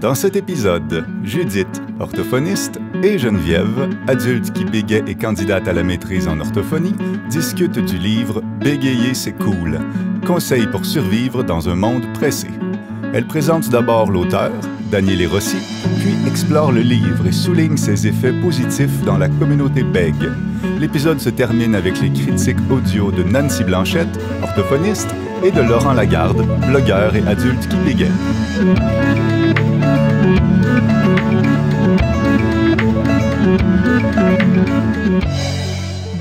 Dans cet épisode, Judith, orthophoniste, et Geneviève, adulte qui bégait et candidate à la maîtrise en orthophonie, discutent du livre Bégayer c'est cool, conseils pour survivre dans un monde pressé. Elle présente d'abord l'auteur, Daniel Rossi, puis explore le livre et souligne ses effets positifs dans la communauté bègue. L'épisode se termine avec les critiques audio de Nancy Blanchette, orthophoniste, et de Laurent Lagarde, blogueur et adulte qui bégaye.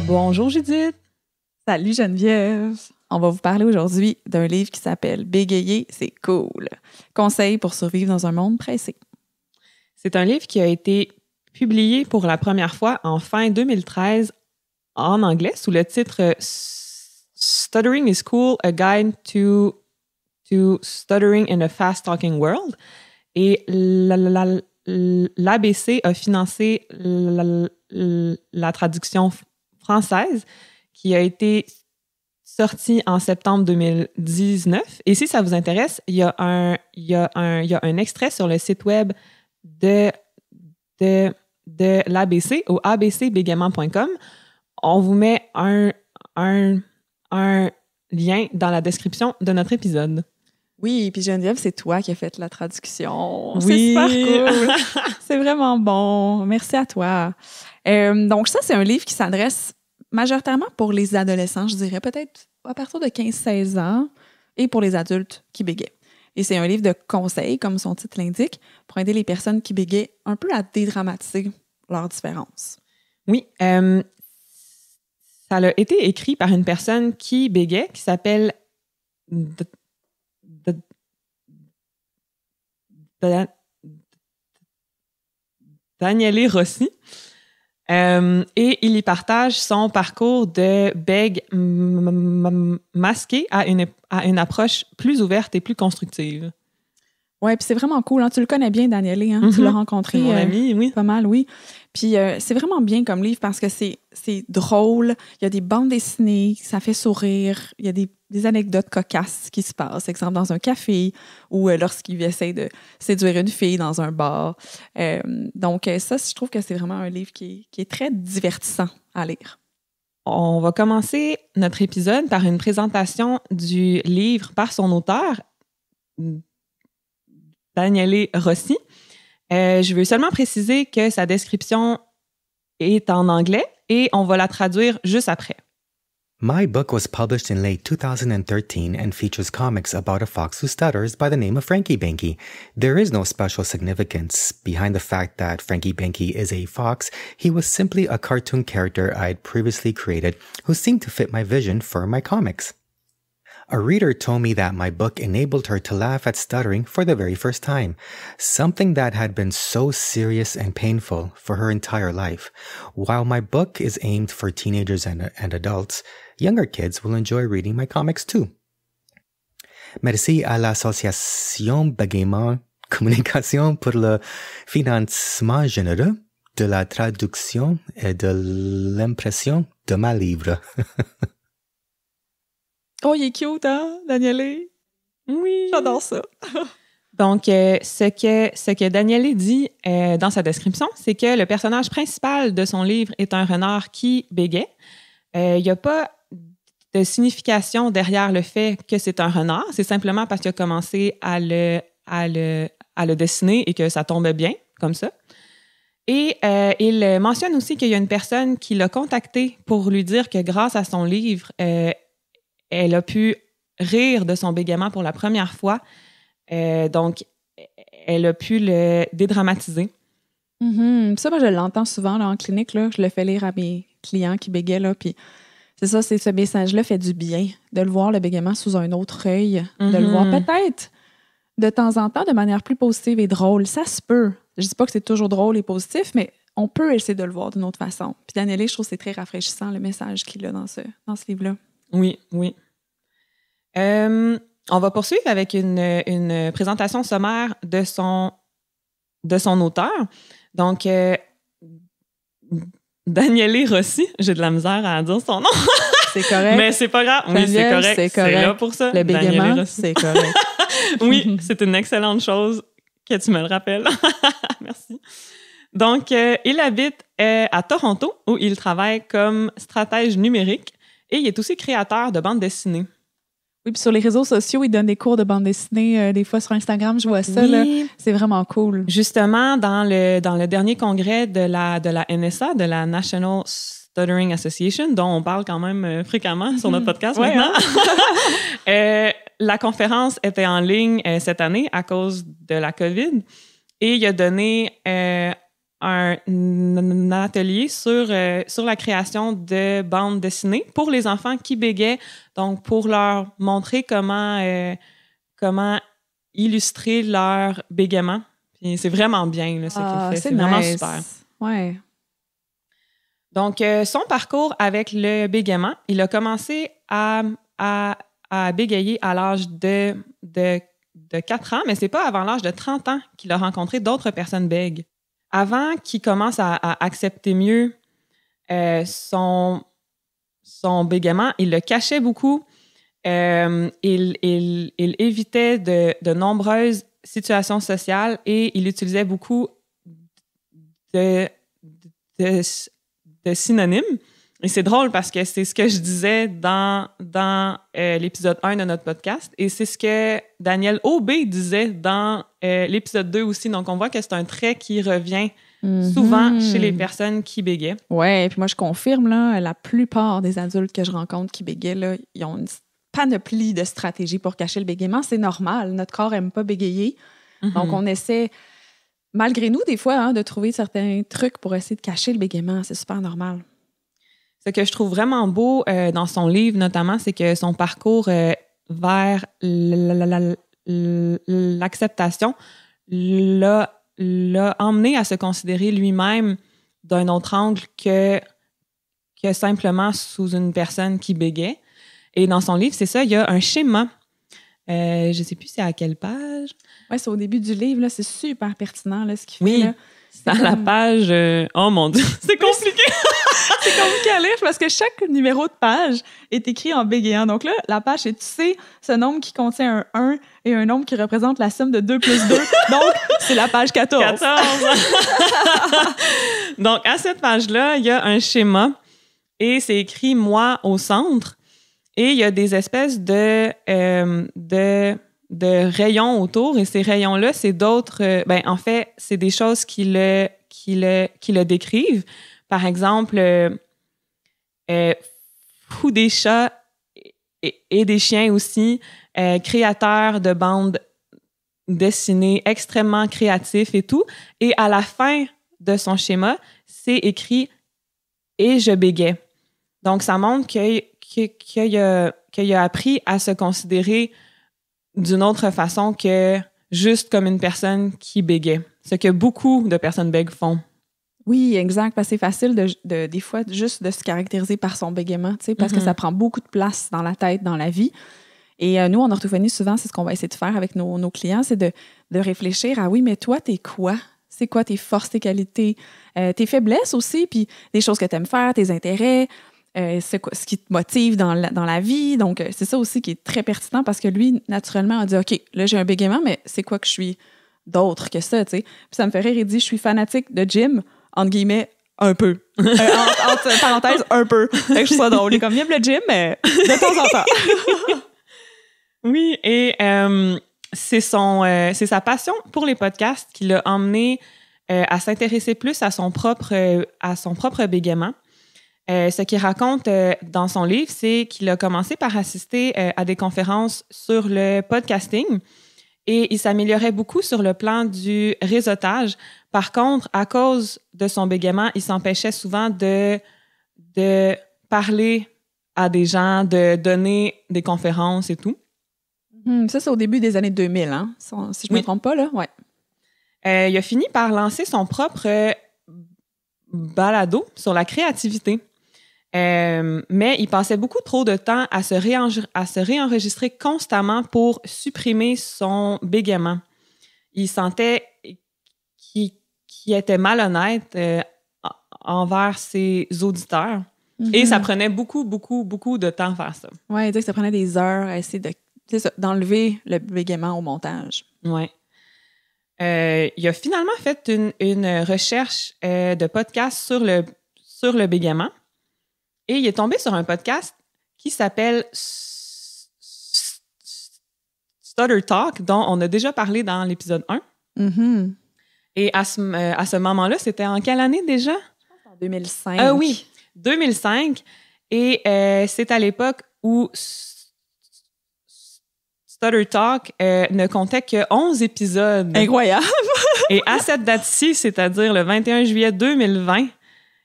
Bonjour Judith. Salut Geneviève. On va vous parler aujourd'hui d'un livre qui s'appelle Bégayer, c'est cool. Conseils pour survivre dans un monde pressé. C'est un livre qui a été publié pour la première fois en fin 2013 en anglais sous le titre Stuttering is Cool, A Guide to, to Stuttering in a Fast Talking World. Et l'ABC a financé la traduction française qui a été sortie en septembre 2019. Et si ça vous intéresse, il y a un, il y un, extrait sur le site web de, de, de l'ABC au abcbégaiement.com. On vous met un, un, lien dans la description de notre épisode. Oui, puis Geneviève, c'est toi qui as fait la traduction. C'est super cool. c'est vraiment bon. Merci à toi. Euh, donc ça, c'est un livre qui s'adresse majoritairement pour les adolescents, je dirais peut-être à partir de 15-16 ans, et pour les adultes qui béguaient. Et c'est un livre de conseils, comme son titre l'indique, pour aider les personnes qui béguaient un peu à dédramatiser leurs différences. Oui, euh, ça a été écrit par une personne qui bégait, qui s'appelle Daniele Rossi. Euh, et il y partage son parcours de bègue masqué à une approche plus ouverte et plus constructive. Oui, puis c'est vraiment cool. Hein. Tu le connais bien, Daniel. Hein. Tu l'as mhm. rencontré. Mon euh, ami, oui. Pas mal, oui. Puis euh, c'est vraiment bien comme livre parce que c'est drôle. Il y a des bandes dessinées, ça fait sourire. Il y a des, anecdotes cocasses qui se passent. Exemple, dans un café ou euh, lorsqu'il essaie de séduire une fille dans un bar. donc, ça, je trouve que c'est vraiment un livre qui est, qui est très divertissant à lire. On va commencer notre épisode par une présentation du livre par son auteur Daniele Rossi. Euh, je veux seulement préciser que sa description est en anglais et on va la traduire juste après. My book was published in late 2013 and features comics about a fox who stutters by the name of Frankie Banky. There is no special significance behind the fact that Frankie Banky is a fox. He was simply a cartoon character I had previously created who seemed to fit my vision for my comics. A reader told me that my book enabled her to laugh at stuttering for the very first time, something that had been so serious and painful for her entire life. While my book is aimed for teenagers and, and adults, younger kids will enjoy reading my comics too. Merci à l'Association Bégaiement Communication pour le financement généreux de la traduction et de l'impression de ma livre. Oh, il est cute, hein, Oui. J'adore ça. Donc, euh, ce, que, ce que dit euh, dans sa description, c'est que le personnage principal de son livre est un renard qui bégait. Euh, il n'y a pas de signification derrière le fait que c'est un renard. C'est simplement parce qu'il a commencé à le, à, le, à le dessiner et que ça tombe bien, comme ça. Et il mentionne aussi qu'il y a une personne qui l'a contacté pour lui dire que grâce à son livre, elle a pu rire de son bégaiement pour la première fois. Euh, donc, elle a pu le dédramatiser. Mm-hmm. Ça, moi, je l'entends souvent en clinique. Là, je le fais lire à mes clients qui bégaient. puis c'est ça, c'est ce message-là fait du bien de le voir, le bégaiement, sous un autre œil, de le voir mm-hmm. peut-être de temps en temps de manière plus positive et drôle. Ça se peut. Je dis pas que c'est toujours drôle et positif, mais on peut essayer de le voir d'une autre façon. Puis Danielé, je trouve que c'est très rafraîchissant le message qu'il a dans ce, dans ce livre-là. Oui, oui. Euh, on va poursuivre avec une, présentation sommaire de son, de son auteur. Donc, euh, Rossi, j'ai de la misère à dire son nom. C'est correct. Mais c'est pas grave. Oui, c'est correct. C'est là pour ça. Le Rossi. c'est correct. oui, c'est une excellente chose que tu me le rappelles. Merci. Donc, euh, il habite euh, à Toronto où il travaille comme stratège numérique et il est aussi créateur de bandes dessinées. Oui, puis sur les réseaux sociaux, il donne des cours de bande dessinée. Euh, des fois sur Instagram, je vois ça. C'est vraiment cool. Justement, dans le, dans le dernier congrès de la, de la NSA, de la National Stuttering Association, dont on parle quand même euh, fréquemment sur notre mhm. podcast maintenant, hein? euh, la conférence était en ligne cette année à cause de la COVID. Et il a donné un, atelier sur, euh, sur la création de bandes dessinées pour les enfants qui bégaient, donc pour leur montrer comment, euh, comment illustrer leur bégaiement. c'est vraiment bien ce qu'il ah, fait. C'est vraiment super. Ouais. Donc, euh, son parcours avec le bégaiement, il a commencé à, à, bégayer à l'âge de, de, de 4 ans, mais c'est pas avant l'âge de 30 ans qu'il a rencontré d'autres personnes bègues avant qu'il commence à, accepter mieux euh, son, son bégaiement, il le cachait beaucoup. Euh, il, il, évitait de, nombreuses situations sociales et il utilisait beaucoup de synonymes. Et c'est drôle parce que c'est ce que je disais dans, dans euh, l'épisode 1 de notre podcast et c'est ce que Daniel Aubé disait dans euh, l'épisode 2 aussi. Donc, on voit que c'est un trait qui revient mhm. souvent chez les personnes qui bégaient. Oui, puis moi, je confirme, là, la plupart des adultes que je rencontre qui bégaient, là, ils ont une panoplie de stratégies pour cacher le bégaiement. C'est normal, notre corps n'aime pas bégayer. Mhm. Donc, on essaie, malgré nous, des fois, hein, de trouver certains trucs pour essayer de cacher le bégaiement. C'est super normal. Ce que je trouve vraiment beau euh, dans son livre, notamment, c'est que son parcours euh, vers l'acceptation l'a, emmené à se considérer lui-même d'un autre angle que, simplement sous une personne qui bégait. Et dans son livre, c'est ça, il y a un schéma. Euh, je ne sais plus c'est à quelle page. Oui, c'est au début du livre, c'est super pertinent là, ce qu'il fait. Oui, c'est à la page. Oh mon Dieu, c'est compliqué! c'est compliqué parce que chaque numéro de page est écrit en bégayant. Donc là, la page, c'est tu sais ce nombre qui contient un 1 et un nombre qui représente la somme de 2 plus 2. Donc, c'est la page 14. 14. Donc, à cette page-là, il y a un schéma et c'est écrit moi au centre. Et il y a des espèces de, euh, de, de, rayons autour. Et ces rayons-là, c'est d'autres. Euh, ben, en fait, c'est des choses qui le, qui le, qui le décrivent. Par exemple, euh, euh des chats et, des chiens aussi, créateur créateurs de bandes dessinées extrêmement créatifs et tout. Et à la fin de son schéma, c'est écrit et je bégais. Donc, ça montre qu'il que, a, appris à se considérer d'une autre façon que juste comme une personne qui bégait, ce que beaucoup de personnes bègues font. Oui, exact. Parce que c'est facile, de, des fois, juste de se caractériser par son bégaiement, parce que mm-hmm. ça prend beaucoup de place dans la tête, dans la vie. Et euh, nous, nous, en orthophonie, souvent, c'est ce qu'on va essayer de faire avec nos, clients, c'est de, réfléchir à oui, mais toi, t'es quoi? C'est quoi tes forces, tes qualités, euh, tes faiblesses aussi, puis des choses que tu aimes faire, tes intérêts, euh, ce, qui te motive dans la, vie. Donc, c'est ça aussi qui est très pertinent parce que lui, naturellement, a dit OK, là, j'ai un bégaiement, mais c'est quoi que je suis d'autre que ça, Puis ça me fait rire, il dit Je suis fanatique de gym entre guillemets, un peu. Euh, en entre, parenthèses, un peu. Fait que je sois drôle. Il est comme, le gym, mais de temps en temps. oui, et euh, c'est son, euh, c'est sa passion pour les podcasts qui l'a emmené à s'intéresser plus à son propre, à son propre bégaiement. ce qu'il raconte dans son livre, c'est qu'il a commencé par assister à des conférences sur le podcasting et il s'améliorait beaucoup sur le plan du réseautage. Par contre, à cause de son bégaiement, il s'empêchait souvent de, de parler à des gens, de donner des conférences et tout. Hmm, ça, c'est au début des années 2000, hein, si je ne me trompe pas, là, ouais. Euh, il a fini par lancer son propre balado sur la créativité. Euh, mais il passait beaucoup trop de temps à se, à se réenregistrer constamment pour supprimer son bégaiement. Il sentait qu'il était malhonnête euh, envers ses auditeurs. Et mhm. ça prenait beaucoup, beaucoup, beaucoup de temps à faire ça. Oui, il ça prenait des heures à essayer d'enlever le bégaiement au montage. Oui. Euh, il a finalement fait une, recherche de podcast sur le, sur le bégaiement. Et il est tombé sur un podcast qui s'appelle Stutter Talk, dont on a déjà parlé dans l'épisode 1. Mm-hmm. Et euh, à ce, moment-là, c'était en quelle année déjà? En 2005. Euh, oui, 2005. Et euh, c'est à l'époque où Stutter Talk ne comptait que 11 épisodes. Incroyable! Et à cette date-ci, c'est-à-dire le 21 juillet 2020,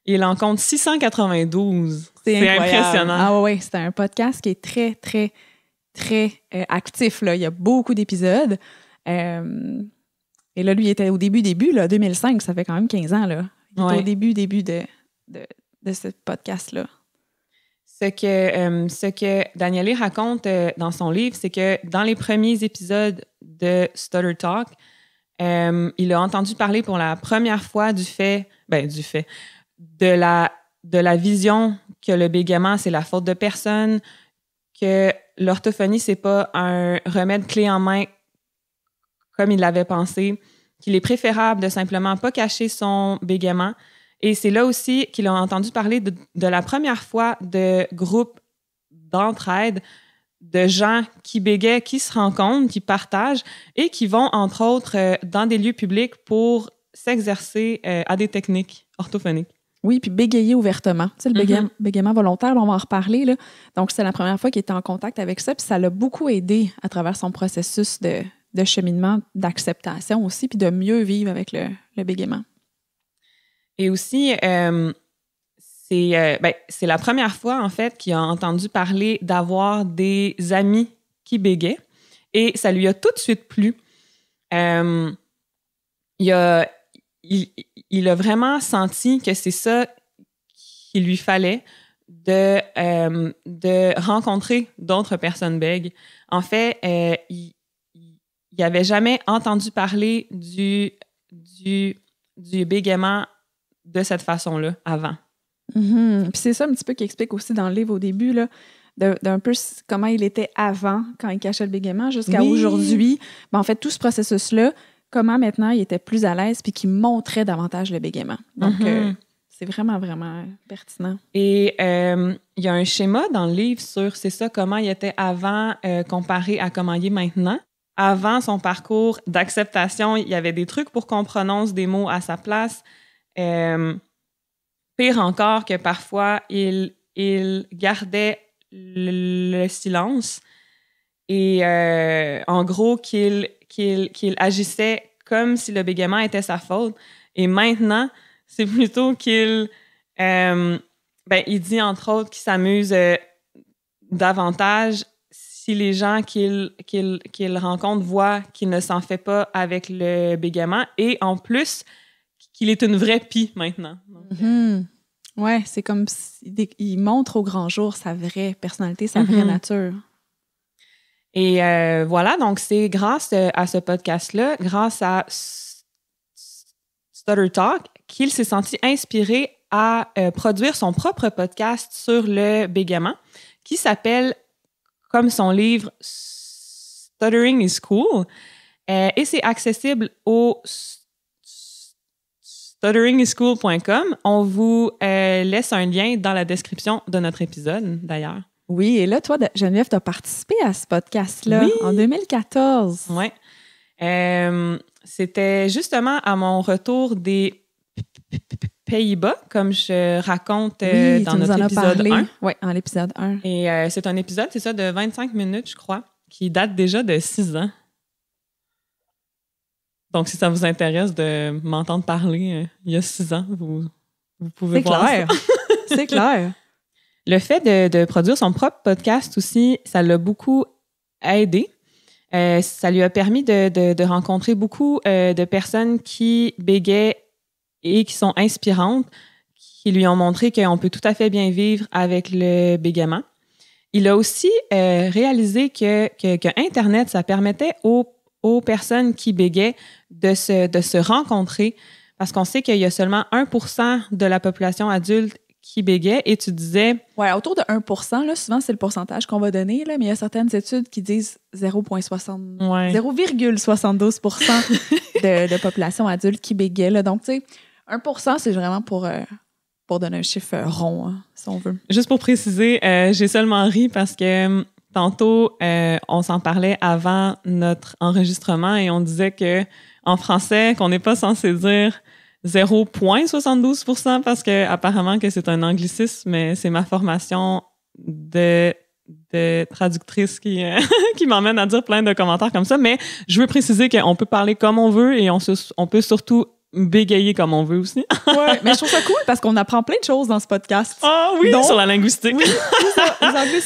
il en compte 692. C'est impressionnant. Ah oui, c'est un podcast qui est très, très, très euh, actif. Là. Il y a beaucoup d'épisodes. Euh, et là, lui, il était au début, début, là, 2005, ça fait quand même 15 ans. Là. Il au début, début de, ce podcast-là. Ce que, euh, ce que Daniele raconte dans son livre, c'est que dans les premiers épisodes de Stutter Talk, il a entendu parler pour la première fois du fait, ben, du fait, de la, de la vision que le bégaiement, c'est la faute de personne, que l'orthophonie, c'est pas un remède clé en main comme il l'avait pensé, qu'il est préférable de simplement pas cacher son bégaiement. Et c'est là aussi qu'il a entendu parler de, de, la première fois de groupes d'entraide, de gens qui bégaient, qui se rencontrent, qui partagent et qui vont, entre autres, euh, dans des lieux publics pour s'exercer euh, à des techniques orthophoniques. Oui, puis bégayer ouvertement. Tu le mm-hmm. bégaiement volontaire, on va en reparler. Là. Donc, c'est la première fois qu'il était en contact avec ça, puis ça l'a beaucoup aidé à travers son processus de, cheminement, d'acceptation aussi, puis de mieux vivre avec le, le bégaiement. Et aussi, euh, euh, ben, c'est la première fois, en fait, qu'il a entendu parler d'avoir des amis qui béguaient Et ça lui a tout de suite plu. Euh, il a il, a vraiment senti que c'est ça qu'il lui fallait de, euh, de rencontrer d'autres personnes bègues. En fait, euh, il n'avait jamais entendu parler du, du, du bégaiement de cette façon-là avant. Mm-hmm. Puis c'est ça un petit peu qui explique aussi dans le livre au début, là, d'un peu comment il était avant quand il cachait le bégaiement jusqu'à aujourd'hui. Ben, en fait, tout ce processus-là, comment maintenant il était plus à l'aise puis qu'il montrait davantage le bégaiement. Donc, mhm. euh, c'est vraiment, vraiment pertinent. Et euh, il y a un schéma dans le livre sur, c'est ça, comment il était avant euh, comparé à comment il est maintenant. Avant son parcours d'acceptation, il y avait des trucs pour qu'on prononce des mots à sa place. pire encore que parfois, il, gardait le, silence et en gros qu'il qu'il agissait comme si le bégaiement était sa faute. Et maintenant, c'est plutôt qu'il euh, ben, il dit entre autres qu'il s'amuse euh, davantage si les gens qu'il rencontre voient qu'il ne s'en fait pas avec le bégaiement et en plus qu'il est une vraie pie maintenant. Oui, euh, mm-hmm. Ouais, c'est comme s'il montre au grand jour sa vraie personnalité, sa vraie mm-hmm. nature. Et euh, voilà, donc c'est grâce euh, à ce podcast-là, grâce à Stutter Talk, qu'il s'est senti inspiré à euh, produire son propre podcast sur le bégaiement, qui s'appelle, comme son livre, Stuttering is Cool. et c'est accessible au stutteringiscool.com. On vous laisse un lien dans la description de notre épisode, d'ailleurs. Oui, et là, toi, Geneviève, tu as participé à ce podcast-là en 2014. Oui. Euh, c'était justement à mon retour des Pays-Bas, comme je raconte euh, dans notre en épisode parlé. 1. Oui, en l'épisode 1. Et euh, c'est un épisode, c'est ça, de 25 minutes, je crois, qui date déjà de 6 ans. Donc, si ça vous intéresse de m'entendre parler il y a 6 ans, vous, vous pouvez voir. C'est clair. c'est clair. Le fait de, produire son propre podcast aussi, ça l'a beaucoup aidé. Euh, ça lui a permis de, rencontrer beaucoup euh, de personnes qui bégaient et qui sont inspirantes, qui lui ont montré qu'on peut tout à fait bien vivre avec le bégaiement. Il a aussi euh, réalisé que, Internet, ça permettait aux, personnes qui bégaient de se, de se rencontrer parce qu'on sait qu'il y a seulement 1 de la population adulte qui bégayaient et tu disais. Oui, autour de 1 là, souvent c'est le pourcentage qu'on va donner, là, mais il y a certaines études qui disent 0,72 de, population adulte qui bégait. Donc, tu sais, 1 c'est vraiment pour. Euh, pour donner un chiffre euh, rond, hein, si on veut. Juste pour préciser, euh, j'ai seulement ri parce que hum, tantôt, on s'en parlait avant notre enregistrement et on disait que en français, qu'on n'est pas censé dire 0,72 parce que apparemment que c'est un anglicisme, mais c'est ma formation de, de traductrice qui, euh, qui m'emmène à dire plein de commentaires comme ça. Mais je veux préciser qu'on peut parler comme on veut et on, on peut surtout bégayer comme on veut aussi. ouais, mais je trouve ça cool parce qu'on apprend plein de choses dans ce podcast. Ah oui, sur la linguistique. ça, les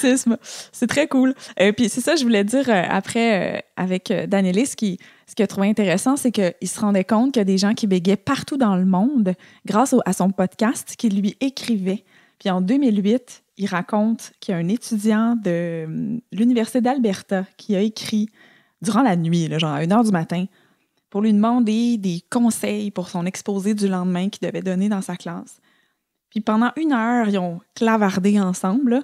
C'est très cool. Et euh, puis c'est ça, je voulais dire euh, après euh, avec Danielis qui ce qu'il a trouvé intéressant, c'est qu'il se rendait compte qu'il y a des gens qui bégayaient partout dans le monde grâce à son podcast qu'il lui écrivait. Puis en 2008, il raconte qu'il y a un étudiant de hum, l'Université d'Alberta qui a écrit durant la nuit, genre à 1 h du matin, pour lui demander des conseils pour son exposé du lendemain qu'il devait donner dans sa classe. Puis pendant une heure, ils ont clavardé ensemble.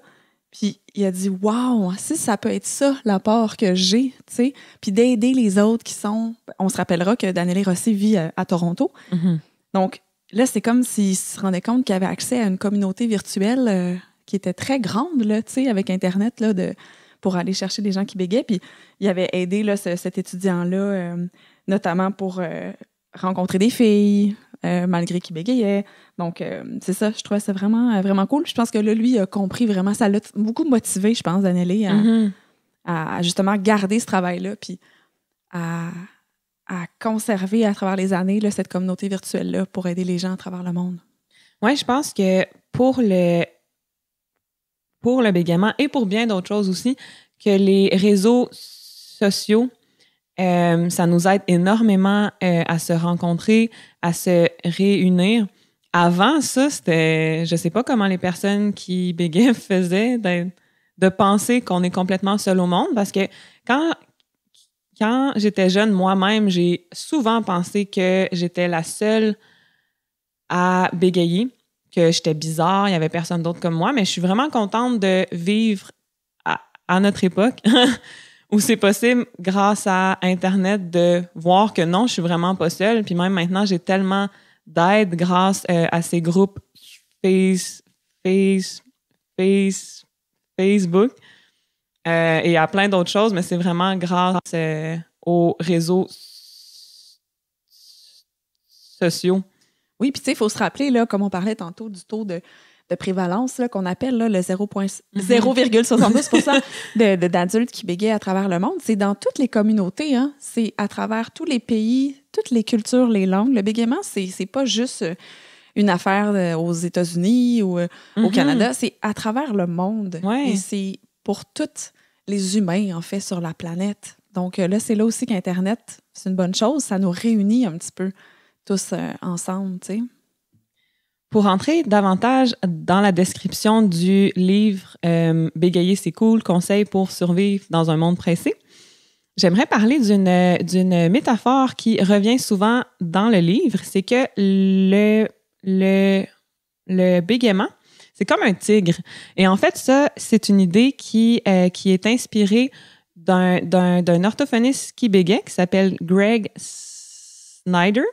Puis il a dit Waouh, si ça peut être ça l'apport que j'ai, tu sais, puis d'aider les autres qui sont. On se rappellera que Daniel Rossi vit euh, à, Toronto. Mm-hmm. Donc là, c'est comme s'il se rendait compte qu'il avait accès à une communauté virtuelle euh, qui était très grande, tu sais, avec Internet, de, pour aller chercher des gens qui béguaient. Puis il avait aidé cet étudiant-là. Euh, notamment pour euh, rencontrer des filles, euh, malgré qu'il bégayait. Donc, euh, c'est ça, je trouvais ça vraiment, vraiment cool. Je pense que là, lui, a compris vraiment, ça l'a beaucoup motivé, je pense, Danielle, mm-hmm. à, justement garder ce travail-là, puis à, conserver à travers les années cette communauté virtuelle-là pour aider les gens à travers le monde. Oui, je pense que pour le, pour le bégaiement et pour bien d'autres choses aussi, que les réseaux sociaux euh, ça nous aide énormément euh, à se rencontrer, à se réunir. Avant ça, c'était, je sais pas comment les personnes qui bégayent faisaient de, penser qu'on est complètement seul au monde, parce que quand, quand j'étais jeune, moi-même, j'ai souvent pensé que j'étais la seule à bégayer, que j'étais bizarre, il y avait personne d'autre comme moi, mais je suis vraiment contente de vivre à notre époque où c'est possible, grâce à Internet, de voir que non, je suis vraiment pas seule. Puis même maintenant, j'ai tellement d'aide grâce euh, à ces groupes Facebook euh, et à plein d'autres choses, mais c'est vraiment grâce euh, aux réseaux sociaux. Oui, puis tu sais, il faut se rappeler, là, comme on parlait tantôt du taux de de prévalence qu'on appelle le 0,72 mhm. d'adultes qui bégayent à travers le monde. C'est dans toutes les communautés, hein. c'est à travers tous les pays, toutes les cultures, les langues. Le bégaiement, c'est n'est pas juste euh, une affaire euh, aux États-Unis ou euh, au mhm. Canada, c'est à travers le monde. Et c'est pour tous les humains, en fait, sur la planète. Donc là, c'est là aussi qu'Internet, c'est une bonne chose, ça nous réunit un petit peu tous ensemble, tu sais. Pour entrer davantage dans la description du livre euh, Bégayer, c'est cool, conseils pour survivre dans un monde pressé, j'aimerais parler d'une métaphore qui revient souvent dans le livre. C'est que le, le, le bégaiement, c'est comme un tigre. Et en fait, ça, c'est une idée qui, euh, qui est inspirée d'un orthophoniste qui bégait, qui s'appelle Greg Snyder.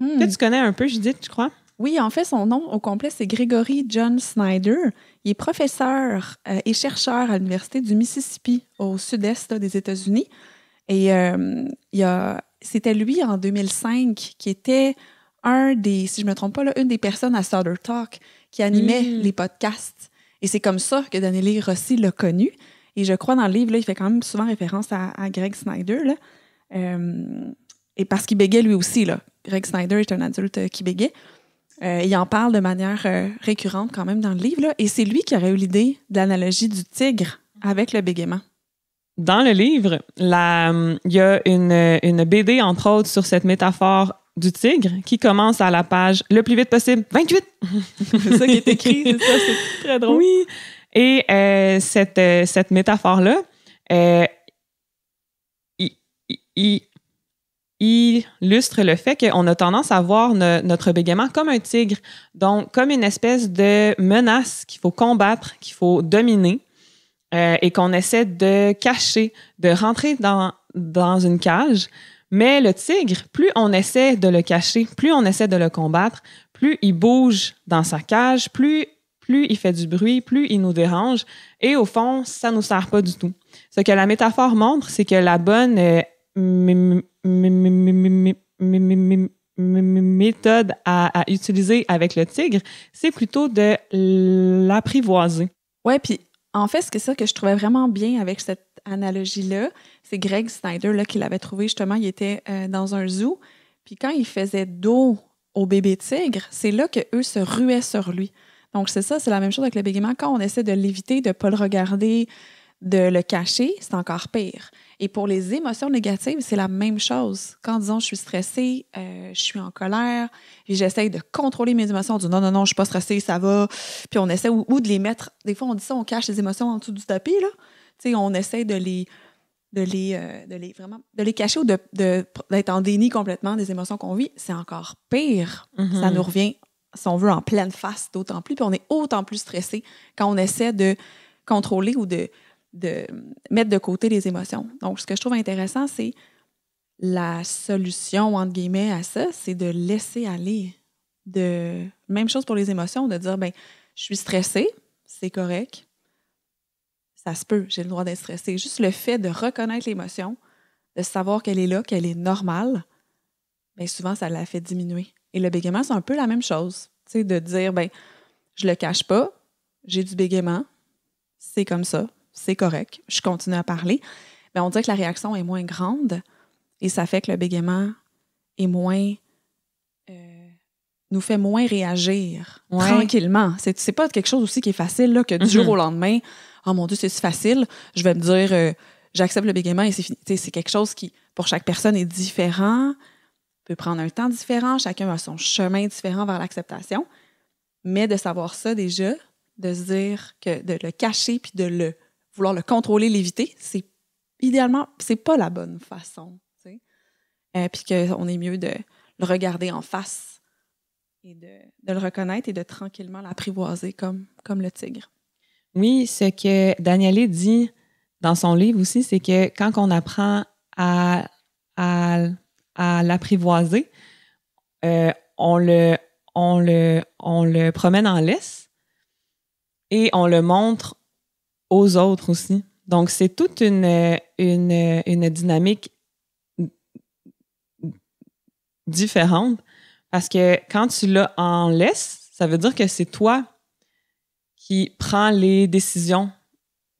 Hmm. tu connais un peu, Judith, je crois. Oui, en fait, son nom au complet, c'est Gregory John Snyder. Il est professeur euh, et chercheur à l'Université du Mississippi, au sud-est des États-Unis. Et euh, c'était lui, en 2005, qui était un des, si je ne me trompe pas, là, une des personnes à Southern Talk qui animait mm. les podcasts. Et c'est comme ça que Daniele Rossi l'a connu. Et je crois dans le livre, là, il fait quand même souvent référence à, Greg Snyder. Euh, et parce qu'il bégait lui aussi. Là. Greg Snyder est un adulte qui bégait. Euh, il en parle de manière euh, récurrente quand même dans le livre. Là, et c'est lui qui aurait eu l'idée de l'analogie du tigre avec le bégaiement. Dans le livre, il y a une, une, BD, entre autres, sur cette métaphore du tigre qui commence à la page le plus vite possible, 28! c'est ça qui est écrit, c'est ça, c'est très drôle. Oui. Et euh, cette, cette métaphore-là, il, il illustre le fait qu'on a tendance à voir notre bégaiement comme un tigre, donc comme une espèce de menace qu'il faut combattre, qu'il faut dominer euh, et qu'on essaie de cacher, de rentrer dans, dans une cage. Mais le tigre, plus on essaie de le cacher, plus on essaie de le combattre, plus il bouge dans sa cage, plus, plus il fait du bruit, plus il nous dérange et au fond, ça ne nous sert pas du tout. Ce que la métaphore montre, c'est que la bonne... Euh, méthode à, utiliser avec le tigre, c'est plutôt de l'apprivoiser. Ouais, puis en fait, ce que ça que je trouvais vraiment bien avec cette analogie-là, c'est Greg Snyder là, qui l'avait trouvé justement. Il était euh, dans un zoo, puis quand il faisait dos au bébé tigre, c'est là que eux se ruaient sur lui. Donc c'est ça, c'est la même chose avec le béguinement. Quand on essaie de l'éviter, de pas le regarder, de le cacher, c'est encore pire. Et pour les émotions négatives, c'est la même chose. Quand disons je suis stressée, euh, je suis en colère, et j'essaye de contrôler mes émotions, du non, non, non, je suis pas stressée, ça va. Puis on essaie, ou, de les mettre, des fois on dit ça, on cache les émotions en dessous du tapis, là. sais on essaie de les, de euh, de les, vraiment, de les cacher ou d'être de, en déni complètement des émotions qu'on vit, c'est encore pire. Mm-hmm. Ça nous revient, si on veut, en pleine face, d'autant plus. Puis on est autant plus stressé quand on essaie de contrôler ou de de mettre de côté les émotions. Donc, ce que je trouve intéressant, c'est la solution, entre guillemets, à ça, c'est de laisser aller. De... Même chose pour les émotions, de dire, ben, je suis stressée, c'est correct, ça se peut, j'ai le droit d'être stressée. Juste le fait de reconnaître l'émotion, de savoir qu'elle est là, qu'elle est normale, bien souvent, ça la fait diminuer. Et le bégaiement, c'est un peu la même chose. de dire, ben, je le cache pas, j'ai du bégaiement, c'est comme ça, c'est correct, je continue à parler. Mais on dirait que la réaction est moins grande et ça fait que le bégaiement est moins. Euh, nous fait moins réagir tranquillement. C'est, pas quelque chose aussi qui est facile là, que du jour mm-hmm. au lendemain, oh mon Dieu, c'est si facile, je vais me dire euh, j'accepte le bégaiement et c'est fini. c'est quelque chose qui, pour chaque personne, est différent, peut prendre un temps différent, chacun a son chemin différent vers l'acceptation. Mais de savoir ça déjà, de se dire que de le cacher puis de le vouloir le contrôler, l'éviter, c'est idéalement, c'est pas la bonne façon. Euh, puis qu'on est mieux de le regarder en face et de, le reconnaître et de tranquillement l'apprivoiser comme, comme le tigre. Oui, ce que Danielé dit dans son livre aussi, c'est que quand on apprend à, à, l'apprivoiser, euh, on, le, on, le, on le promène en laisse et on le montre aux autres aussi. Donc, c'est toute une, une, dynamique différente parce que quand tu l'as en laisse, ça veut dire que c'est toi qui prends les décisions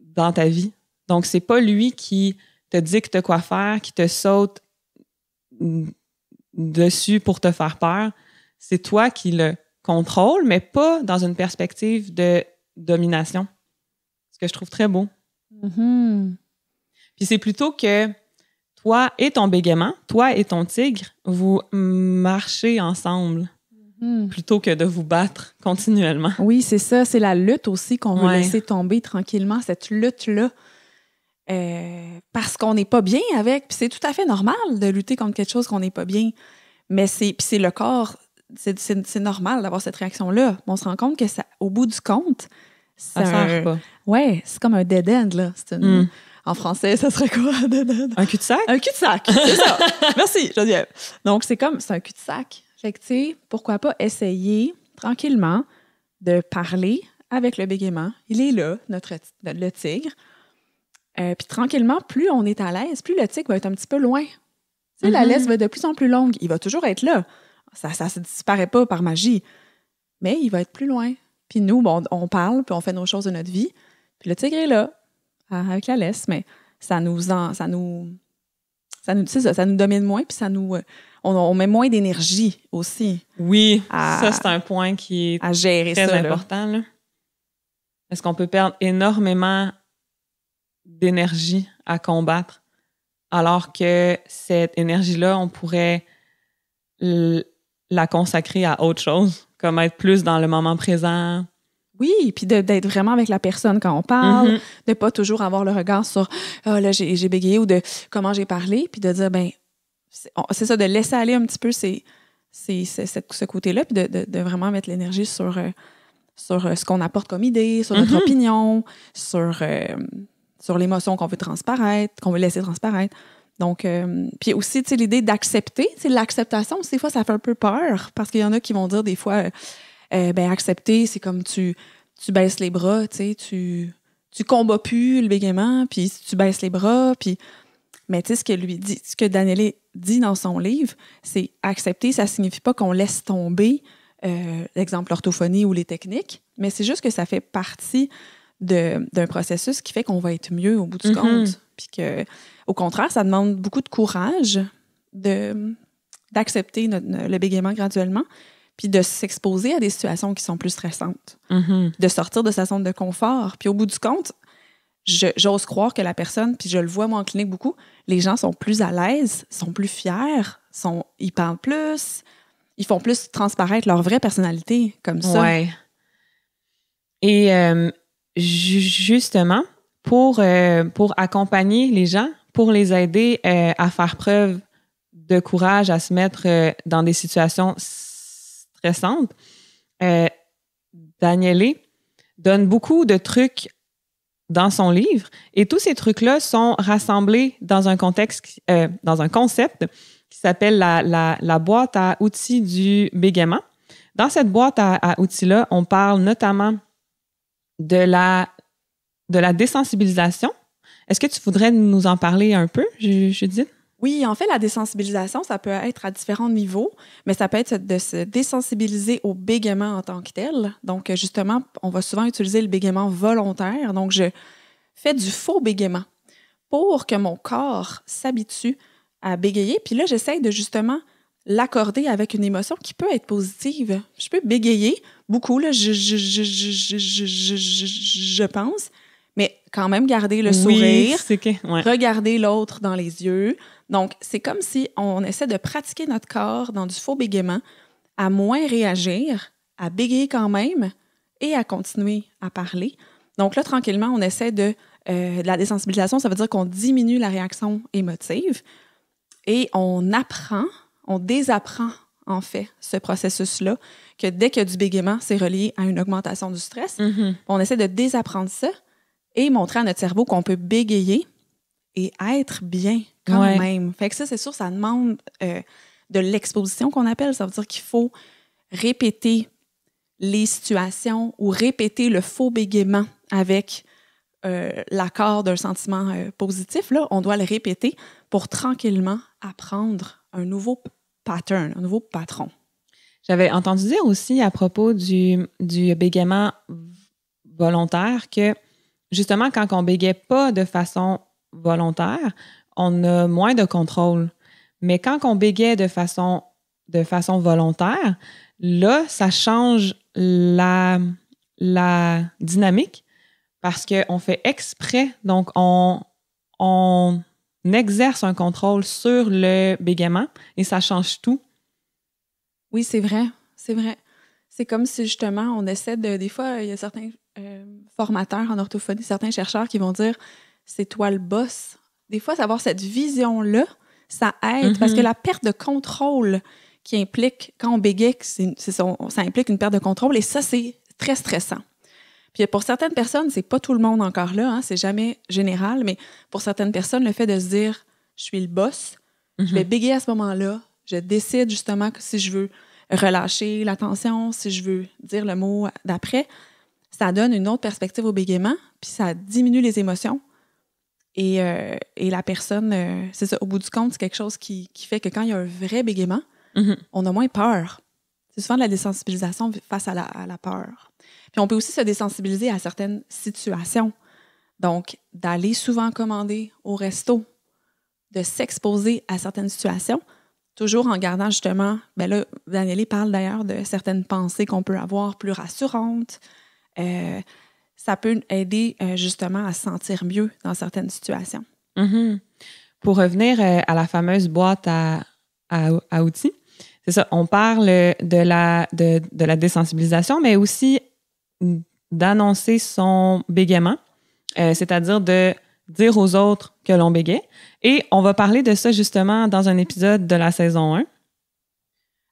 dans ta vie. Donc, c'est pas lui qui te dicte quoi faire, qui te saute dessus pour te faire peur. C'est toi qui le contrôle, mais pas dans une perspective de domination ce que je trouve très beau. Mm-hmm. Puis c'est plutôt que toi et ton bégaiement, toi et ton tigre, vous marchez ensemble mm-hmm. plutôt que de vous battre continuellement. Oui, c'est ça. C'est la lutte aussi qu'on veut laisser tomber tranquillement, cette lutte-là. Euh, parce qu'on n'est pas bien avec. Puis c'est tout à fait normal de lutter contre quelque chose qu'on n'est pas bien. Mais c'est, c'est le corps, c'est, normal d'avoir cette réaction-là. On se rend compte que ça, au bout du compte, ça sert Ouais, c'est comme un dead end, là. Mm. En français, ça serait quoi, un dead end? Un cul-de-sac? Un cul-de-sac, c'est ça. Merci, Geneviève. Donc, c'est comme, c'est un cul-de-sac. Fait que, tu pourquoi pas essayer tranquillement de parler avec le bégaiement. Il est là, notre, le tigre. Euh, puis tranquillement, plus on est à l'aise, plus le tigre va être un petit peu loin. Tu la mm-hmm. laisse va de plus en plus longue. Il va toujours être là. Ça ne disparaît pas par magie. Mais il va être plus loin. Puis nous, on parle, puis on fait nos choses de notre vie. Puis le tigre est là, avec la laisse, mais ça nous ça nous ça nous, ça nous domine moins, puis ça nous, euh, on, met moins d'énergie aussi. Oui, ça c'est un point qui est à gérer très important. Là. Parce qu'on peut perdre énormément d'énergie à combattre, alors que cette énergie-là, on pourrait la consacrer à autre chose comme être plus dans le moment présent. Oui, puis d'être vraiment avec la personne quand on parle, de mhm. ne de pas toujours avoir le regard sur ah, là j'ai bégayé ou de comment j'ai parlé, puis de dire ben c'est ça de laisser aller un petit peu c'est ce côté-là, puis de, de, vraiment mettre l'énergie sur euh, sur euh, ce qu'on apporte comme idée, sur notre mhm. opinion, sur euh, sur l'émotion qu'on veut transparaître, qu'on veut laisser transparaître. Donc, euh, puis aussi, tu sais, l'idée d'accepter, c'est l'acceptation, des fois, ça fait un peu peur parce qu'il y en a qui vont dire des fois, euh, euh, ben, accepter, c'est comme tu, tu baisses les bras, tu sais, tu, combats plus le bégaiement, puis tu baisses les bras, puis. Mais tu sais, ce que lui dit, ce que dit dans son livre, c'est accepter, ça signifie pas qu'on laisse tomber, l'exemple l'orthophonie ou les techniques, mais c'est juste que ça fait partie d'un processus qui fait qu'on va être mieux au bout du mhm. compte. Puis que au contraire, ça demande beaucoup de courage d'accepter le bégaiement graduellement, puis de s'exposer à des situations qui sont plus stressantes, mm-hmm. de sortir de sa zone de confort. Puis au bout du compte, j'ose croire que la personne, puis je le vois moi en clinique beaucoup, les gens sont plus à l'aise, sont plus fiers, sont, ils parlent plus, ils font plus transparaître leur vraie personnalité comme ça. Et euh, justement, pour, euh, pour accompagner les gens pour les aider euh, à faire preuve de courage, à se mettre euh, dans des situations stressantes. Euh, donne beaucoup de trucs dans son livre et tous ces trucs-là sont rassemblés dans un contexte, euh, dans un concept qui s'appelle la, boîte à outils du bégaiement. Dans cette boîte à, à outils-là, on parle notamment de la, de la désensibilisation, est-ce que tu voudrais nous en parler un peu, Judith? Oui, en fait, la désensibilisation, ça peut être à différents niveaux, mais ça peut être de se désensibiliser au bégaiement en tant que tel. Donc, justement, on va souvent utiliser le bégaiement volontaire. Donc, je fais du faux bégaiement pour que mon corps s'habitue à bégayer. Puis là, j'essaie de justement l'accorder avec une émotion qui peut être positive. Je peux bégayer beaucoup, là, je, je pense, mais quand même garder le sourire, regarder l'autre dans les yeux. Donc, c'est comme si on essaie de pratiquer notre corps dans du faux bégaiement, à moins réagir, à bégayer quand même et à continuer à parler. Donc là, tranquillement, on essaie de, euh, de la désensibilisation, ça veut dire qu'on diminue la réaction émotive et on apprend, on désapprend en fait ce processus-là, que dès qu'il y a du bégaiement, c'est relié à une augmentation du stress. Mm-hmm. On essaie de désapprendre ça et montrer à notre cerveau qu'on peut bégayer et être bien quand même. Fait que ça, c'est sûr, ça demande euh, de l'exposition qu'on appelle. Ça veut dire qu'il faut répéter les situations ou répéter le faux bégaiement avec euh, l'accord d'un sentiment euh, positif. Là, on doit le répéter pour tranquillement apprendre un nouveau pattern, un nouveau patron. J'avais entendu dire aussi à propos du, du bégaiement volontaire que justement, quand on bégait pas de façon volontaire, on a moins de contrôle. Mais quand on bégait de façon, de façon volontaire, là, ça change la, la dynamique parce qu'on fait exprès, donc on, on exerce un contrôle sur le bégaiement et ça change tout. Oui, c'est vrai, c'est vrai. C'est comme si justement on essaie de, des fois, il y a certains euh, formateurs en orthophonie, certains chercheurs qui vont dire c'est toi le boss. Des fois, avoir cette vision-là, ça aide parce que mm-hmm. la perte de contrôle qui implique, quand on bégaye, ça implique une perte de contrôle et ça, c'est très stressant. Puis pour certaines personnes, c'est pas tout le monde encore là, hein, c'est jamais général, mais pour certaines personnes, le fait de se dire je suis le boss, je vais mm-hmm. bégayer à ce moment-là, je décide justement que si je veux relâcher l'attention, si je veux dire le mot d'après, ça donne une autre perspective au bégaiement, puis ça diminue les émotions. Et, euh, la personne, euh, c'est ça, au bout du compte, c'est quelque chose qui, fait que quand il y a un vrai bégaiement, mhm. on a moins peur. C'est souvent de la désensibilisation face à la, peur. Puis on peut aussi se désensibiliser à certaines situations. Donc, d'aller souvent commander au resto, de s'exposer à certaines situations, toujours en gardant justement, ben là, Danielle parle d'ailleurs de certaines pensées qu'on peut avoir plus rassurantes, euh, ça peut aider euh, justement à se sentir mieux dans certaines situations. Mm-hmm. Pour revenir euh, à la fameuse boîte à, outils, c'est ça, on parle de la, de, la désensibilisation, mais aussi d'annoncer son bégaiement, c'est-à-dire de dire aux autres que l'on bégait Et on va parler de ça justement dans un épisode de la saison 1.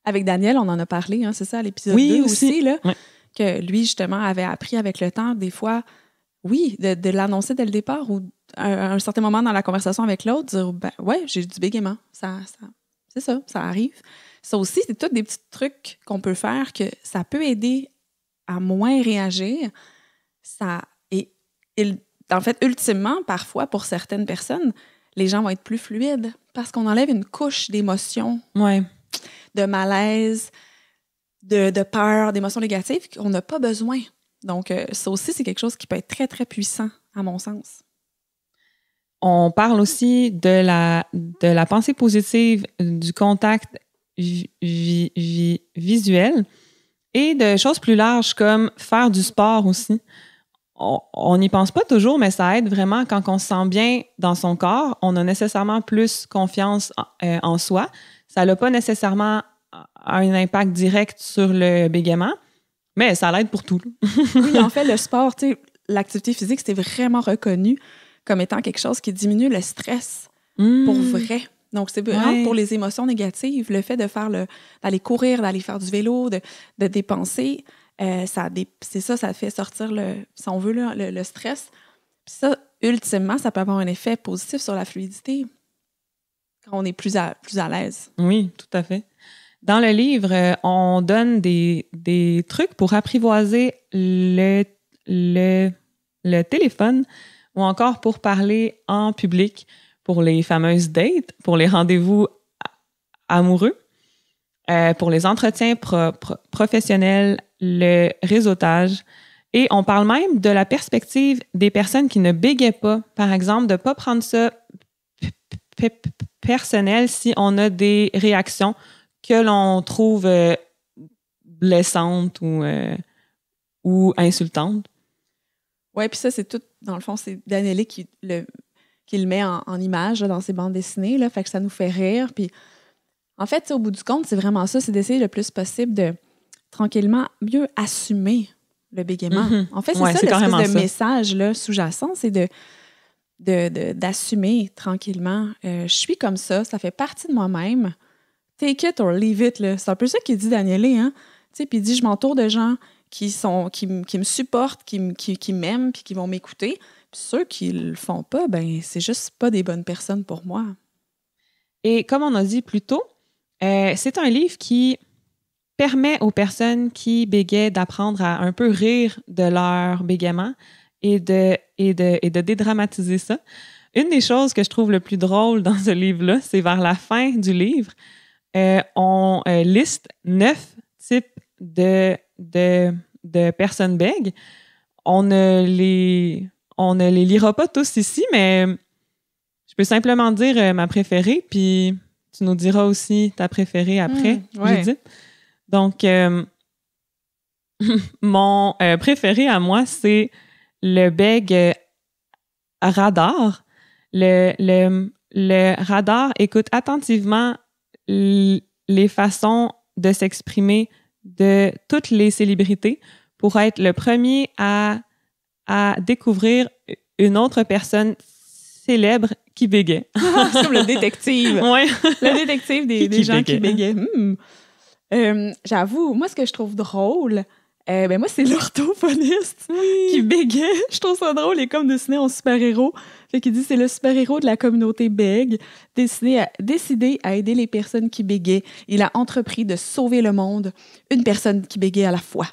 Avec Daniel, on en a parlé, hein, c'est ça, l'épisode oui, 2 aussi. aussi là que lui, justement, avait appris avec le temps, des fois, oui, de, l'annoncer dès le départ ou à un, certain moment dans la conversation avec l'autre, dire ben, Ouais, j'ai du bégaiement. Ça, ça, c'est ça, ça arrive. Ça aussi, c'est tous des petits trucs qu'on peut faire que ça peut aider à moins réagir. Ça, et, en fait, ultimement, parfois, pour certaines personnes, les gens vont être plus fluides parce qu'on enlève une couche d'émotion, de malaise, de, peur, d'émotions négatives qu'on n'a pas besoin. Donc, euh, ça aussi, c'est quelque chose qui peut être très, très puissant, à mon sens. On parle aussi de la, de la pensée positive, du contact visuel et de choses plus larges comme faire du sport aussi. On n'y pense pas toujours, mais ça aide vraiment quand on se sent bien dans son corps. On a nécessairement plus confiance en, euh, soi. Ça l'a pas nécessairement a un impact direct sur le bégaiement, mais ça l'aide pour tout. oui, en fait, le sport, l'activité physique, c'est vraiment reconnu comme étant quelque chose qui diminue le stress pour hmm. vrai. Donc, c'est vraiment pour les émotions négatives, le fait de faire le, d'aller courir, d'aller faire du vélo, de, de dépenser, euh, ça, c'est ça, ça fait sortir le, si on veut, le, stress. ça, ultimement, ça peut avoir un effet positif sur la fluidité quand on est plus à, plus à l'aise. Oui, tout à fait. Dans le livre, euh, on donne des, trucs pour apprivoiser le, téléphone ou encore pour parler en public, pour les fameuses dates, pour les rendez-vous amoureux, euh, pour les entretiens professionnels, le réseautage. Et on parle même de la perspective des personnes qui ne bégaient pas, par exemple, de ne pas prendre ça personnel si on a des réactions que l'on trouve euh, blessante ou, euh, ou insultante. Oui, puis ça, c'est tout, dans le fond, c'est Danélie qui le, qui le met en, image dans ses bandes dessinées, là, fait que ça nous fait rire. Puis en fait, au bout du compte, c'est vraiment ça, c'est d'essayer le plus possible de tranquillement mieux assumer le bégaiement. Mhm. En fait, c'est ça le de message sous-jacent, c'est de d'assumer de, tranquillement. Euh, je suis comme ça, ça fait partie de moi-même take it or leave it. C'est un peu ça qu'il dit Danielé. Hein? Puis il dit Je m'entoure de gens qui, sont, qui, qui me supportent, qui, qui, qui m'aiment, puis qui vont m'écouter. ceux qui le font pas, ben c'est juste pas des bonnes personnes pour moi. Et comme on a dit plus tôt, euh, c'est un livre qui permet aux personnes qui bégaient d'apprendre à un peu rire de leur bégaiement et de, et de, et de dédramatiser ça. Une des choses que je trouve le plus drôle dans ce livre-là, c'est vers la fin du livre, euh, on euh, liste neuf types de, personnes bègues. On ne, les, on les lira pas tous ici, mais je peux simplement dire euh, ma préférée, puis tu nous diras aussi ta préférée après, hmm, Judith. Donc, mon préféré à moi, c'est le beg radar. Le, le, le radar écoute attentivement les façons de s'exprimer de toutes les célébrités pour être le premier à, découvrir une autre personne célèbre qui bégait. comme le détective. Ouais. le détective des, gens qui bégaient. Hmm. Euh, j'avoue, moi, ce que je trouve drôle, euh, ben moi, c'est l'orthophoniste qui bégait. Je trouve ça drôle. Il est comme dessiné en super-héros. Fait qu'il dit c'est le super-héros de la communauté bègue, décidé à, décidé à aider les personnes qui bégaient. Il a entrepris de sauver le monde, une personne qui bégait à la fois.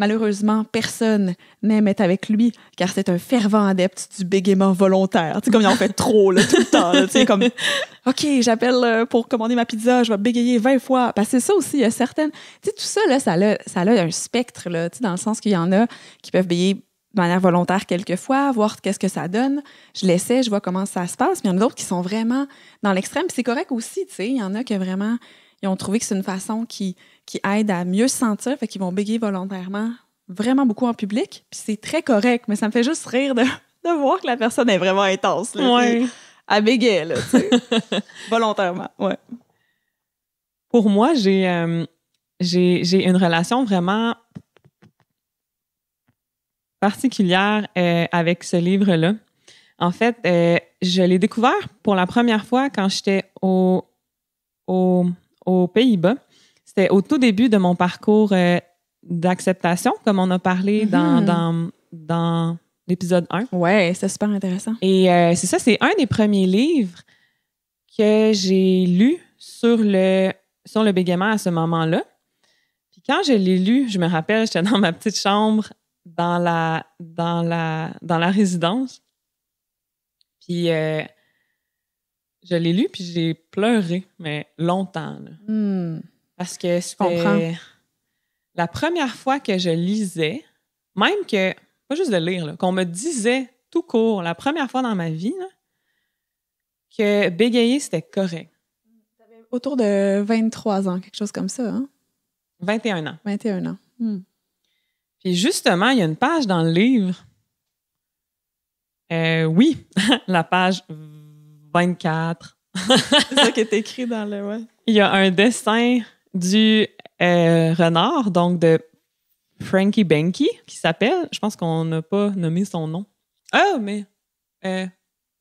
Malheureusement, personne n'aime être avec lui car c'est un fervent adepte du bégaiement volontaire. Tu comme il en fait trop tout le temps. comme OK, j'appelle euh, pour commander ma pizza, je vais bégayer 20 fois. Parce que c'est ça aussi, il y a certaines. Tu tout ça, là, ça, a, un spectre, là, dans le sens qu'il y en a qui peuvent bégayer de manière volontaire quelquefois, voir qu'est-ce que ça donne. Je l'essaie, je vois comment ça se passe. Mais il y en a d'autres qui sont vraiment dans l'extrême. c'est correct aussi, tu Il y en a qui vraiment ils ont trouvé que c'est une façon qui, qui aide à mieux se sentir, fait qu'ils vont bégayer volontairement vraiment beaucoup en public, puis c'est très correct, mais ça me fait juste rire de, voir que la personne est vraiment intense, à bégayer, là, volontairement, ouais. Pour moi, euh, j'ai j'ai une relation vraiment particulière euh, avec ce livre-là. En fait, euh, je l'ai découvert pour la première fois quand j'étais au, au aux Pays-Bas. C'était au tout début de mon parcours euh, d'acceptation, comme on a parlé mhm. dans, dans, l'épisode 1. Ouais, c'est super intéressant. Et euh, c'est ça, c'est un des premiers livres que j'ai lu sur le, sur le bégaiement à ce moment-là. Puis quand je l'ai lu, je me rappelle, j'étais dans ma petite chambre dans la, dans la, dans la résidence. Puis euh, je l'ai lu, puis j'ai pleuré, mais longtemps. Là. Hmm. Parce que c'était la première fois que je lisais, même que, pas juste de lire, qu'on me disait tout court, la première fois dans ma vie, que bégayer, c'était correct. autour de 23 ans, quelque chose comme ça, 21 hein? ans. 21 ans. Hmm. Puis justement, il y a une page dans le livre. Euh, oui, la page 24. c'est ça qui est écrit dans le. Ouais. Il y a un dessin du renard, donc de Frankie Benke, qui s'appelle. Je pense qu'on n'a pas nommé son nom. Ah, mais.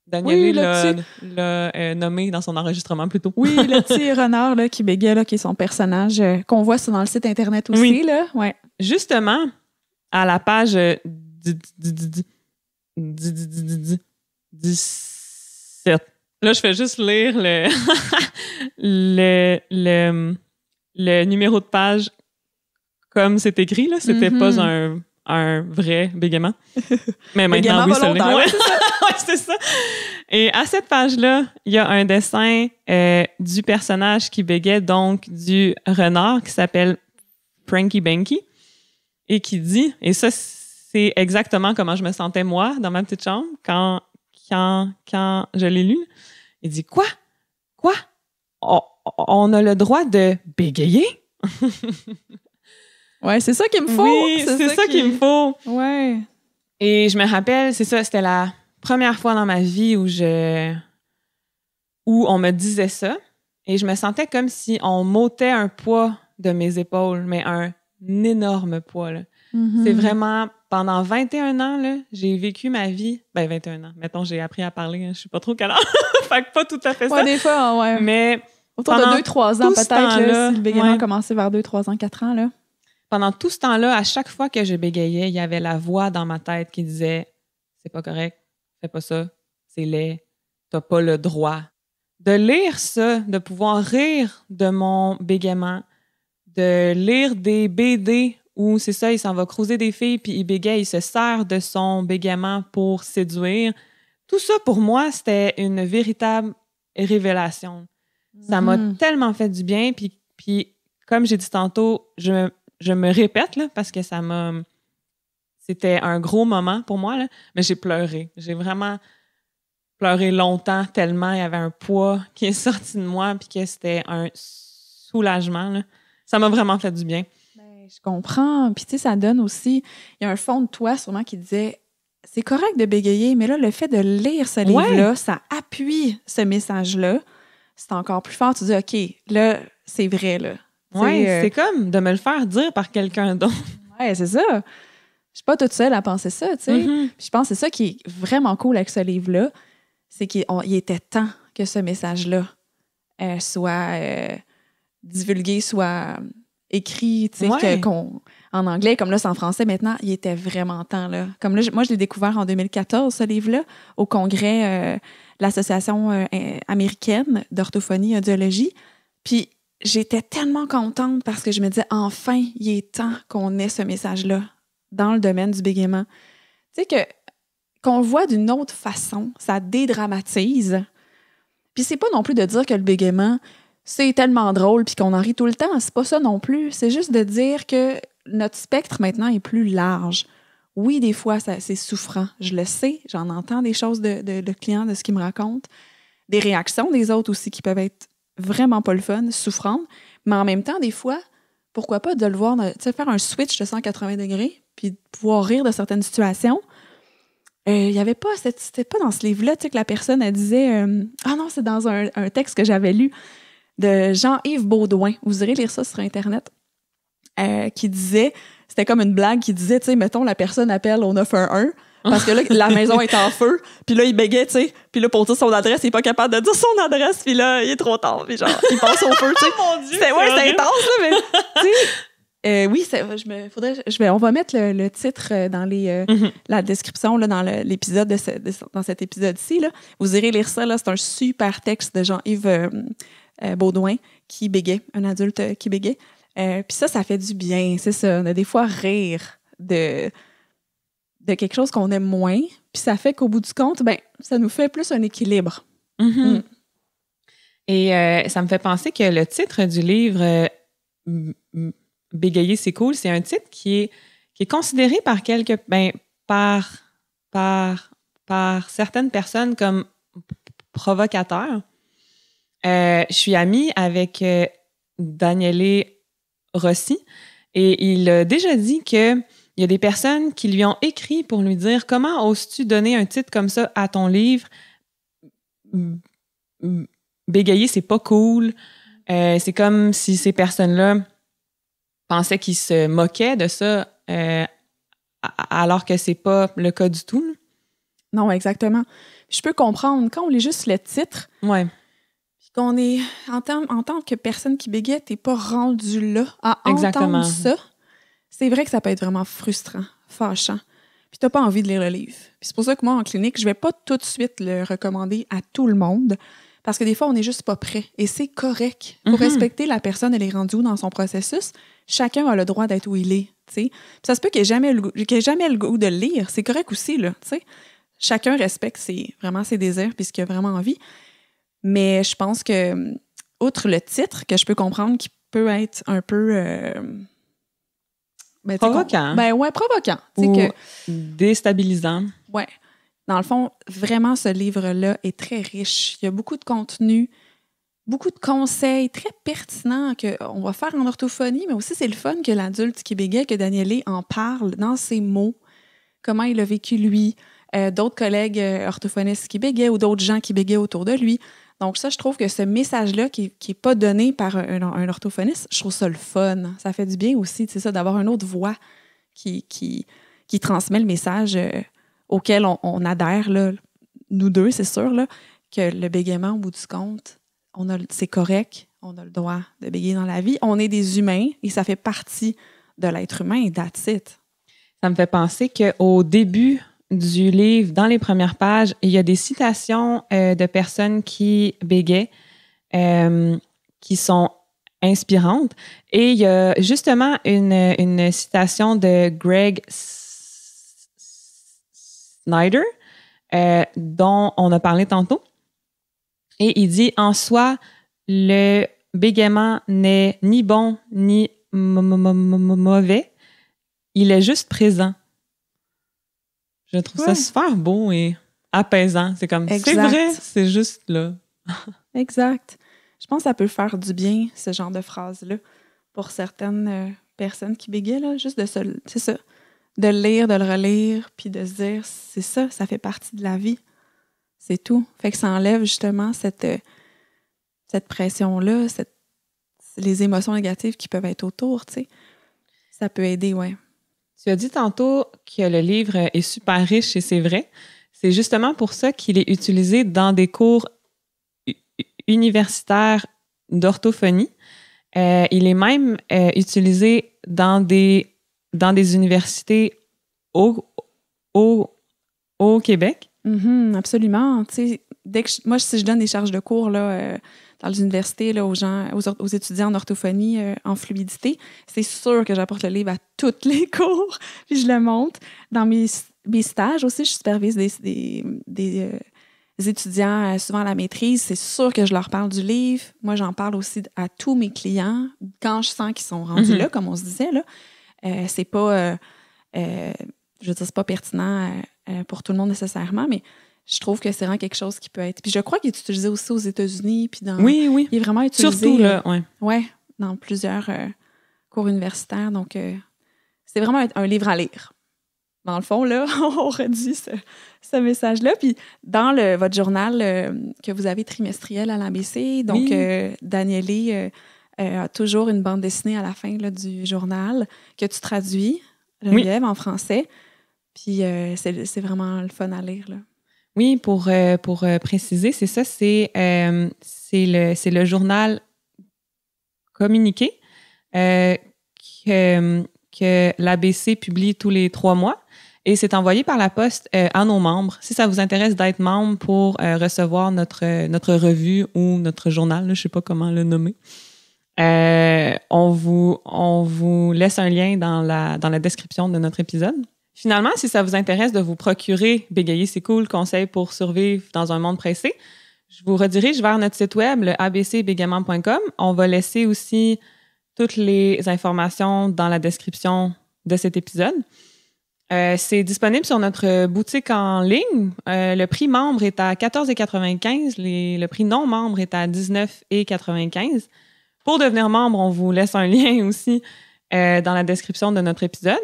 Daniel l'a, nommé dans son enregistrement plus tôt. Oui, le petit renard là, qui bégait, là, qui est son personnage, qu'on voit sur, le site Internet aussi. Là. Ouais. Justement, à la page 17, Là, je fais juste lire le, le, le, le, numéro de page comme c'est écrit. Là. C'était pas mhm. un, un vrai bégaiement. Mais maintenant, oui, c'est ouais, ça. ça. Et à cette page-là, il y a un dessin euh, du personnage qui bégait, donc du renard, qui s'appelle Pranky Banky, et qui dit, et ça, c'est exactement comment je me sentais moi dans ma petite chambre quand quand, je l'ai lu, il dit Quoi? Quoi? On, a le droit de bégayer? ouais, c'est ça qu'il me faut. Oui, c'est ça, qu'il me faut. Ouais. Et je me rappelle, c'est ça, c'était la première fois dans ma vie où je où on me disait ça et je me sentais comme si on m'ôtait un poids de mes épaules, mais un énorme poids. C'est mhm. vraiment pendant 21 ans, j'ai vécu ma vie. Ben, 21 ans. Mettons, j'ai appris à parler. Je hein, je suis pas trop calme. fait que pas tout à fait ouais, ça. des fois, ah, ouais. Mais. Autour de 2-3 ans, peut-être, si le bégaiement a commencé vers 2-3 ans, 4 ans, là. Pendant tout ce temps-là, à chaque fois que je bégayais, il y avait la voix dans ma tête qui disait C'est pas correct, fais pas ça, c'est laid, t'as pas le droit. De lire ça, de pouvoir rire de mon bégaiement, de lire des BD où c'est ça, il s'en va creuser des filles, puis il bégaye, il se sert de son bégaiement pour séduire. Tout ça, pour moi, c'était une véritable révélation. Ça m'a hmm. tellement fait du bien, puis, puis comme j'ai dit tantôt, je, me répète, là, parce que ça m'a... C'était un gros moment pour moi, là, mais j'ai pleuré. J'ai vraiment pleuré longtemps tellement il y avait un poids qui est sorti de moi, puis que c'était un soulagement. Ça m'a vraiment fait du bien je comprends. Puis tu sais, ça donne aussi, il y a un fond de toi sûrement qui disait, c'est correct de bégayer, mais là, le fait de lire ce livre-là, ça appuie ce message-là. C'est encore plus fort. Tu dis, OK, là, c'est vrai, là. Oui, euh, c'est comme de me le faire dire par quelqu'un d'autre. Oui, c'est ça. Je suis pas toute seule à penser ça, tu sais. Mm-hmm. Je pense que c'est ça qui est vraiment cool avec ce livre-là. C'est qu'il était temps que ce message-là euh, soit euh, divulgué, soit écrit, en anglais, comme là, c'est en français maintenant, il était vraiment temps, là. Comme là, moi, je l'ai découvert en 2014, ce livre-là, au congrès euh, de l'Association euh, américaine d'orthophonie et audiologie. Puis j'étais tellement contente parce que je me disais, enfin, il est temps qu'on ait ce message-là dans le domaine du bégaiement. Tu sais, que qu'on voit d'une autre façon, ça dédramatise. Puis c'est pas non plus de dire que le bégaiement, c'est tellement drôle puis qu'on en rit tout le temps. C'est pas ça non plus. C'est juste de dire que notre spectre maintenant est plus large. Oui, des fois, c'est souffrant. Je le sais. J'en entends des choses de, clients, de ce qu'ils me racontent. Des réactions des autres aussi qui peuvent être vraiment pas le fun, souffrantes. Mais en même temps, des fois, pourquoi pas de le voir, tu faire un switch de 180 degrés puis pouvoir rire de certaines situations. Euh, il n'y avait pas, c'était pas dans ce livre-là, que la personne, elle disait, euh, ah non, c'est dans un, un texte que j'avais lu de Jean-Yves Baudouin. Vous irez lire ça sur Internet. Euh, qui disait, c'était comme une blague qui disait, tu sais, mettons, la personne appelle au 911 parce que là, la maison est en feu, puis là, il bégait, tu sais, puis là, pour dire son adresse, il est pas capable de dire son adresse, puis là, il est trop tard, puis genre, il passe au feu, tu sais. C'est, ouais, c'est intense, là, mais, tu euh, oui, je me, je vais, on va mettre le, titre euh, dans les, mhm. la description là, dans l'épisode de, dans cet épisode-ci. Vous irez lire ça. Là, c'est un super texte de Jean-Yves euh, Baudouin qui bégait, un adulte euh, qui bégait. Euh, puis ça, ça fait du bien, c'est ça. On a des fois rire de, de quelque chose qu'on aime moins. Puis ça fait qu'au bout du compte, ben, ça nous fait plus un équilibre. Mm-hmm. Mm. Et ça me fait penser que le titre du livre Bégayer, c'est cool, c'est un titre qui est, qui est considéré par quelques, ben, par, par, par certaines personnes comme provocateur. Euh, je suis amie avec euh, Daniele Rossi et il a déjà dit que il y a des personnes qui lui ont écrit pour lui dire comment oses-tu donner un titre comme ça à ton livre mm, mm, Bégayer, c'est pas cool. Euh, c'est comme si ces personnes-là pensaient qu'ils se moquaient de ça alors que c'est pas le cas du tout. Non, exactement. Je peux comprendre. Quand on lit juste le titre, ouais est en, tant que personne qui béguette, t'es pas rendu là à Exactement. entendre ça. C'est vrai que ça peut être vraiment frustrant, fâchant. Puis t'as pas envie de lire le livre. c'est pour ça que moi en clinique, je vais pas tout de suite le recommander à tout le monde parce que des fois on n'est juste pas prêt et c'est correct. Pour mhm. respecter la personne, elle est rendue où dans son processus. Chacun a le droit d'être où il est. sais, Ça se peut qu'il ait jamais, le goût, le de lire. C'est correct aussi, là. Chacun respecte ses, vraiment ses désirs puis ce qu'il a vraiment envie. Mais je pense que, mm, outre le titre, que je peux comprendre qui peut être un peu. provocant euh, ben, provoquant. Ben, ouais, provoquant. Ou déstabilisant. Ouais. Dans le fond, vraiment, ce livre-là est très riche. Il y a beaucoup de contenu beaucoup de conseils très pertinents qu'on va faire en orthophonie, mais aussi c'est le fun que l'adulte qui bégait, que Danielé en parle dans ses mots, comment il a vécu lui, euh, d'autres collègues euh, orthophonistes qui bégaient ou d'autres gens qui bégayaient autour de lui. Donc ça, je trouve que ce message-là qui n'est pas donné par un, orthophoniste, je trouve ça le fun. Ça fait du bien aussi, c'est ça, d'avoir une autre voix qui, transmet le message euh, auquel on, adhère, là, nous deux, c'est sûr, là, que le bégaiement, au bout du compte, on c'est correct, on a le droit de bégayer dans la vie. On est des humains et ça fait partie de l'être humain, that's it. Ça me fait penser qu'au début du livre, dans les premières pages, il y a des citations euh, de personnes qui bégaient, euh, qui sont inspirantes. Et il y a justement une, une citation de Greg Snyder, euh, dont on a parlé tantôt. Et il dit En soi, le bégaiement n'est ni bon ni mauvais, il est juste présent. Je trouve ça super beau et apaisant. C'est comme, c'est vrai, c'est juste là. exact. Je pense que ça peut faire du bien, ce genre de phrase-là, pour certaines euh, personnes qui bégayent, là, juste de se, c'est ça, de lire, de le relire, puis de se dire, c'est ça, ça fait partie de la vie. C'est tout. Fait que ça enlève justement cette, euh, pression-là, cette, les émotions négatives qui peuvent être autour, tu sais. Ça peut aider, ouais. Tu as dit tantôt que le livre est super riche et c'est vrai. C'est justement pour ça qu'il est utilisé dans des cours universitaires d'orthophonie. Euh, il est même euh, utilisé dans des, dans des universités au, au, Québec. Mm-hmm, absolument. dès que moi, si je donne des charges de cours, là, euh, dans les universités, là, aux gens, aux, étudiants en orthophonie, euh, en fluidité, c'est sûr que j'apporte le livre à tous les cours, puis je le monte. Dans mes, stages aussi, je supervise des, des, euh, étudiants euh, souvent à la maîtrise. C'est sûr que je leur parle du livre. Moi, j'en parle aussi à tous mes clients quand je sens qu'ils sont rendus mm-hmm. là, comme on se disait. Là. c'est pas, je veux c'est pas pertinent pour tout le monde nécessairement, mais je trouve que c'est vraiment quelque chose qui peut être. Puis je crois qu'il est utilisé aussi aux États-Unis. Puis Oui, oui. Il est vraiment utilisé. Surtout là, oui. ouais, dans plusieurs euh, cours universitaires. Donc, euh, c'est vraiment un, livre à lire. Dans le fond, là, on réduit ce, message-là. Puis dans le, votre journal euh, que vous avez trimestriel à l'ABC, donc oui. E, a toujours une bande dessinée à la fin du journal que tu traduis, le en français. Puis c'est vraiment le fun à lire, là. Oui, pour, euh, pour euh, préciser, c'est ça, c'est euh, le, journal communiqué que, l'ABC publie tous les trois mois et c'est envoyé par la poste à nos membres. Si ça vous intéresse d'être membre pour recevoir notre, notre revue ou notre journal, je ne sais pas comment le nommer, on, vous, on vous laisse un lien dans la, dans la description de notre épisode. Finalement, si ça vous intéresse de vous procurer Bégayer, c'est cool, conseil pour survivre dans un monde pressé, je vous redirige vers notre site web, le abcbégaiement.com. On va laisser aussi toutes les informations dans la description de cet épisode. Euh, c'est disponible sur notre boutique en ligne. Euh, le prix membre est à 14,95. Le prix non membre est à 19,95. Pour devenir membre, on vous laisse un lien aussi euh, dans la description de notre épisode.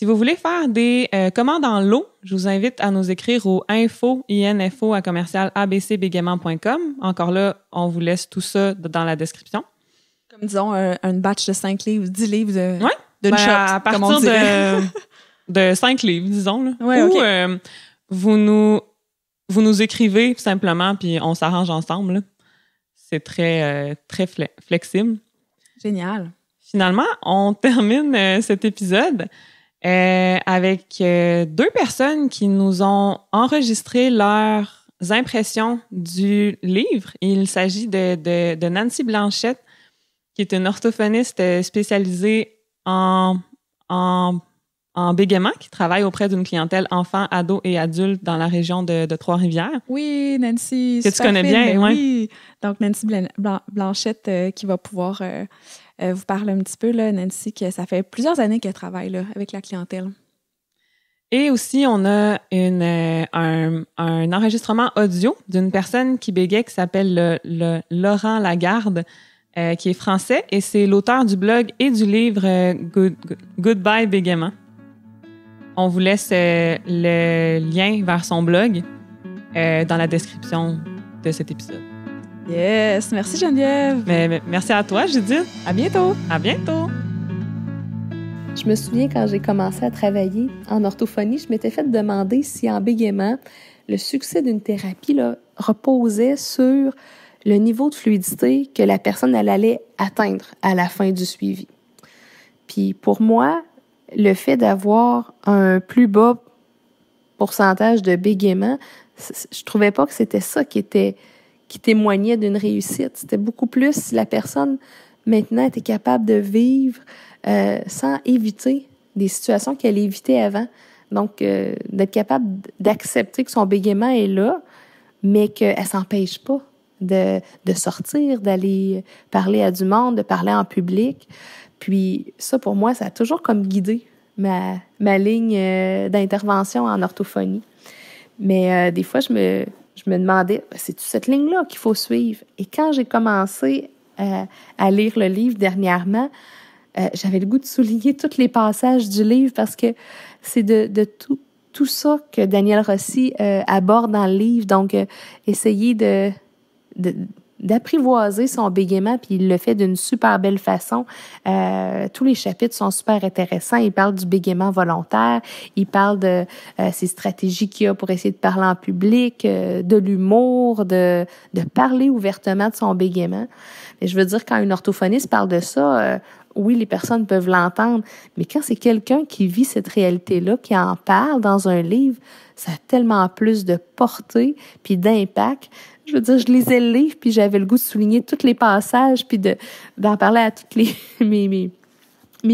Si vous voulez faire des euh, commandes en lot, je vous invite à nous écrire au info, info à commercial Encore là, on vous laisse tout ça dans la description. Comme disons, un, batch de 5 livres, 10 livres de, Oui. shop, ben, à partir de, de 5 livres, disons. Là. Ou euh, vous, nous, vous nous écrivez simplement, puis on s'arrange ensemble. C'est très, euh, très flexible. Génial. Finalement, on termine cet épisode. Euh, avec euh, deux personnes qui nous ont enregistré leurs impressions du livre. Il s'agit de, de, Nancy Blanchette, qui est une orthophoniste spécialisée en, en, en bégaiement, qui travaille auprès d'une clientèle enfants, ados et adultes dans la région de, Trois-Rivières. Oui, Nancy. Que tu connais bien, ben oui. Donc, Nancy Blanchette euh, qui va pouvoir euh, vous parle un petit peu, là, Nancy, que ça fait plusieurs années qu'elle travaille avec la clientèle. Et aussi, on a une, euh, un, enregistrement audio d'une personne qui bégait qui s'appelle Laurent Lagarde, euh, qui est français, et c'est l'auteur du blog et du livre Goodbye Bégaiement. On vous laisse le lien vers son blog dans la description de cet épisode. Yes, merci Geneviève. Mais, merci à toi, Judith. À bientôt. À bientôt. Je me souviens quand j'ai commencé à travailler en orthophonie, je m'étais fait demander si en bégaiement, le succès d'une thérapie là, reposait sur le niveau de fluidité que la personne allait atteindre à la fin du suivi. Puis pour moi, le fait d'avoir un plus bas pourcentage de bégaiement, je trouvais pas que c'était ça qui était qui témoignait d'une réussite. C'était beaucoup plus si la personne maintenant était capable de vivre euh, sans éviter des situations qu'elle évitait avant. Donc, euh, d'être capable d'accepter que son bégaiement est là, mais qu'elle s'empêche pas de, de sortir, d'aller parler à du monde, de parler en public. Puis ça, pour moi, ça a toujours comme guidé ma, ma ligne euh, d'intervention en orthophonie. Mais euh, des fois, je me, je me demandais, ben, c'est-tu cette ligne-là qu'il faut suivre? Et quand j'ai commencé euh, à lire le livre dernièrement, euh, j'avais le goût de souligner tous les passages du livre parce que c'est de, tout, ça que Daniel Rossi euh, aborde dans le livre. Donc, essayer de, d'apprivoiser son bégaiement, puis il le fait d'une super belle façon. Euh, tous les chapitres sont super intéressants. Il parle du bégaiement volontaire, il parle de euh, ses stratégies qu'il a pour essayer de parler en public, euh, de l'humour, de, parler ouvertement de son bégaiement. Mais je veux dire, quand une orthophoniste parle de ça, oui, les personnes peuvent l'entendre, mais quand c'est quelqu'un qui vit cette réalité-là, qui en parle dans un livre, ça a tellement plus de portée puis d'impact. Je veux dire, je lisais le livre, puis j'avais le goût de souligner tous les passages, puis de d'en parler à tous mes,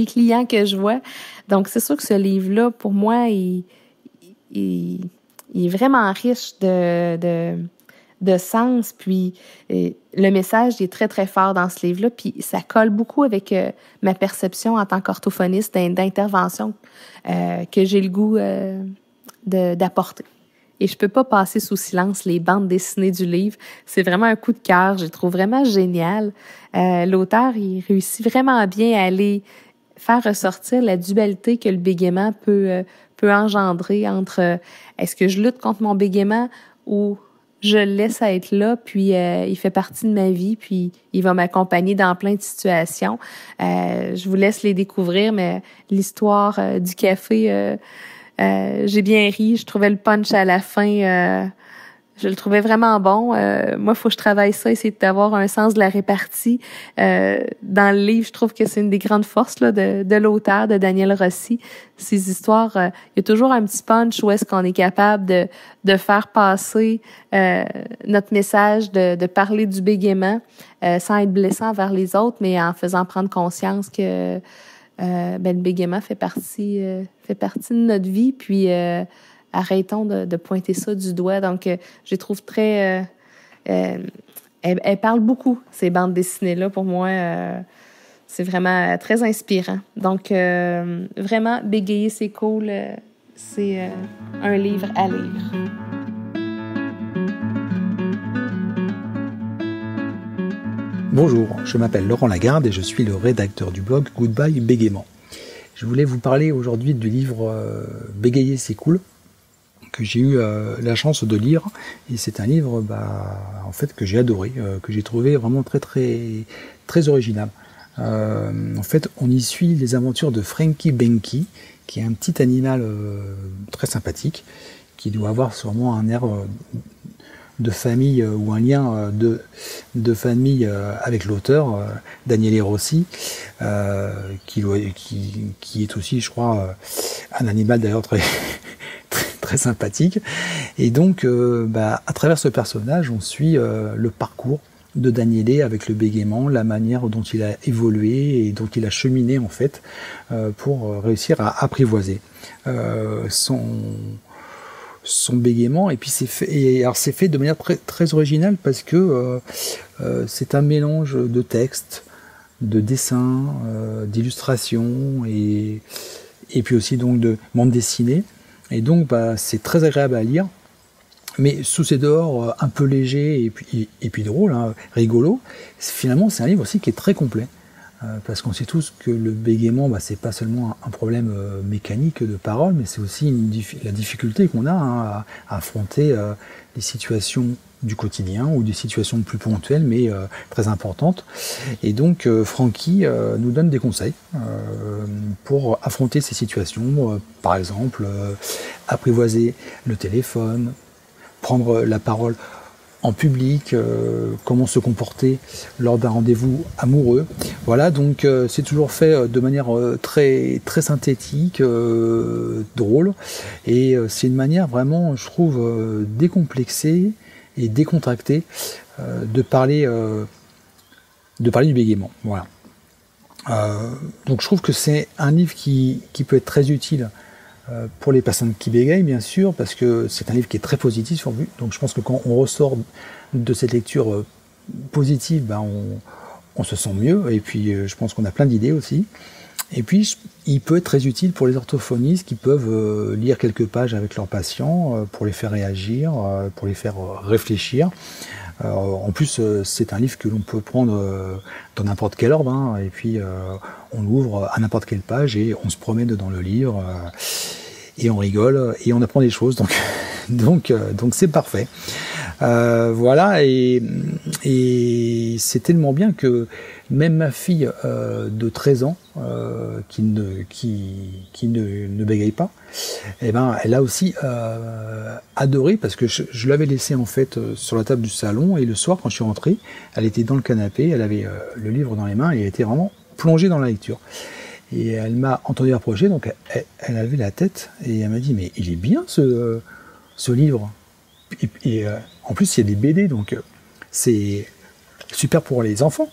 clients que je vois. Donc, c'est sûr que ce livre-là, pour moi, il, est vraiment riche de, de, sens. Puis, euh, le message est très, très fort dans ce livre-là. Puis, ça colle beaucoup avec euh, ma perception en tant qu'orthophoniste d'intervention euh, que j'ai le goût d'apporter et je peux pas passer sous silence les bandes dessinées du livre. C'est vraiment un coup de cœur, je le trouve vraiment génial. Euh, L'auteur, il réussit vraiment bien à aller faire ressortir la dualité que le bégaiement peut, euh, peut engendrer entre euh, est-ce que je lutte contre mon bégaiement ou je le laisse être là, puis euh, il fait partie de ma vie, puis il va m'accompagner dans plein de situations. je vous laisse les découvrir, mais l'histoire du café euh, j'ai bien ri. Je trouvais le punch à la fin. Euh, je le trouvais vraiment bon. Euh, moi, faut que je travaille ça, essayer d'avoir un sens de la répartie. Euh, dans le livre, je trouve que c'est une des grandes forces là, de, l'auteur, de Daniel Rossi. Ces histoires, il y a toujours un petit punch où est-ce qu'on est capable de, de faire passer notre message, de, parler du bégaiement sans être blessant vers les autres, mais en faisant prendre conscience que ben, le bégaiement fait partie fait partie de notre vie, puis euh, arrêtons de, pointer ça du doigt. Donc, euh, je trouve très... Elle, euh, elle, parle beaucoup, ces bandes dessinées-là, pour moi. c'est vraiment très inspirant. Donc, vraiment, bégayer, c'est cool. C'est un livre à lire. Bonjour, je m'appelle Laurent Lagarde et je suis le rédacteur du blog Goodbye Bégaiement. Je voulais vous parler aujourd'hui du livre euh, Bégayer c'est cool que j'ai eu euh, la chance de lire et c'est un livre bah, en fait que j'ai adoré, euh, que j'ai trouvé vraiment très très très original. en fait, on y suit les aventures de Frankie Benki, qui est un petit animal très sympathique, qui doit avoir sûrement un air de famille euh, ou un lien euh, de, de famille euh, avec l'auteur, Daniele Rossi, qui, qui, est aussi, je crois, un animal d'ailleurs très, très, sympathique. Et donc, bah, à travers ce personnage, on suit le parcours de Daniele avec le bégaiement, la manière dont il a évolué et dont il a cheminé en fait pour réussir à apprivoiser son, son bégaiement et puis c'est fait alors c'est fait de manière très, originale parce que euh, euh, c'est un mélange de textes de dessins euh, d'illustrations et et puis aussi donc de bande dessinée et donc bah, c'est très agréable à lire mais sous ses dehors un peu léger et puis et puis drôle hein, rigolo finalement c'est un livre aussi qui est très complet euh, parce qu'on sait tous que le bégaiement, bah, c'est pas seulement un, problème euh, mécanique de parole, mais c'est aussi la difficulté qu'on a hein, à, affronter les euh, situations du quotidien ou des situations plus ponctuelles mais très importantes. Et donc Francky nous donne des conseils pour affronter ces situations, par exemple apprivoiser le téléphone, prendre la parole en public, euh, comment se comporter lors d'un rendez-vous amoureux. Voilà, donc euh, c'est toujours fait euh, de manière très très synthétique, drôle, et c'est une manière vraiment, je trouve, décomplexée et décontractée de parler de parler du bégaiement. Voilà. donc je trouve que c'est un livre qui, qui peut être très utile euh, pour les personnes qui bégayent, bien sûr, parce que c'est un livre qui est très positif sur vue. Donc je pense que quand on ressort de cette lecture euh, positive, ben, on, se sent mieux. Et puis euh, je pense qu'on a plein d'idées aussi. Et puis il peut être très utile pour les orthophonistes qui peuvent lire quelques pages avec leurs patients pour les faire réagir, pour les faire réfléchir. en plus, c'est un livre que l'on peut prendre dans n'importe quel ordre. Hein. et puis on l'ouvre à n'importe quelle page et on se promène dans le livre euh, et on rigole et on apprend des choses. Donc, donc, euh, donc c'est parfait. Euh, voilà, et, c'est tellement bien que même ma fille de 13 ans, qui, ne, qui, ne, bégaye pas, eh ben, elle a aussi adoré parce que je, l'avais laissé en fait sur la table du salon et le soir quand je suis rentré, elle était dans le canapé, elle avait le livre dans les mains et elle était vraiment plongée dans la lecture. Et elle m'a entendu approcher, donc elle, a levé la tête et elle m'a dit Mais il est bien ce, ce livre. Et, euh, en plus, il y a des BD, donc euh, c'est super pour les enfants.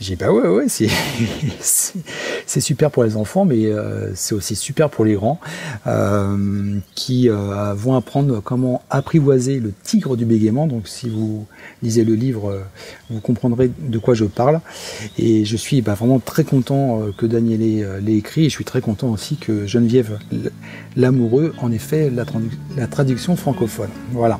J'ai dit Bah ouais, ouais, c'est, super pour les enfants, mais euh, c'est aussi super pour les grands qui vont apprendre comment apprivoiser le tigre du bégaiement. Donc si vous lisez le livre, euh, vous comprendrez de quoi je parle. Et je suis bah, vraiment très content euh, que Daniel euh, l'ait écrit, et je suis très content aussi que Geneviève L'amoureux en effet la traduction francophone. Voilà.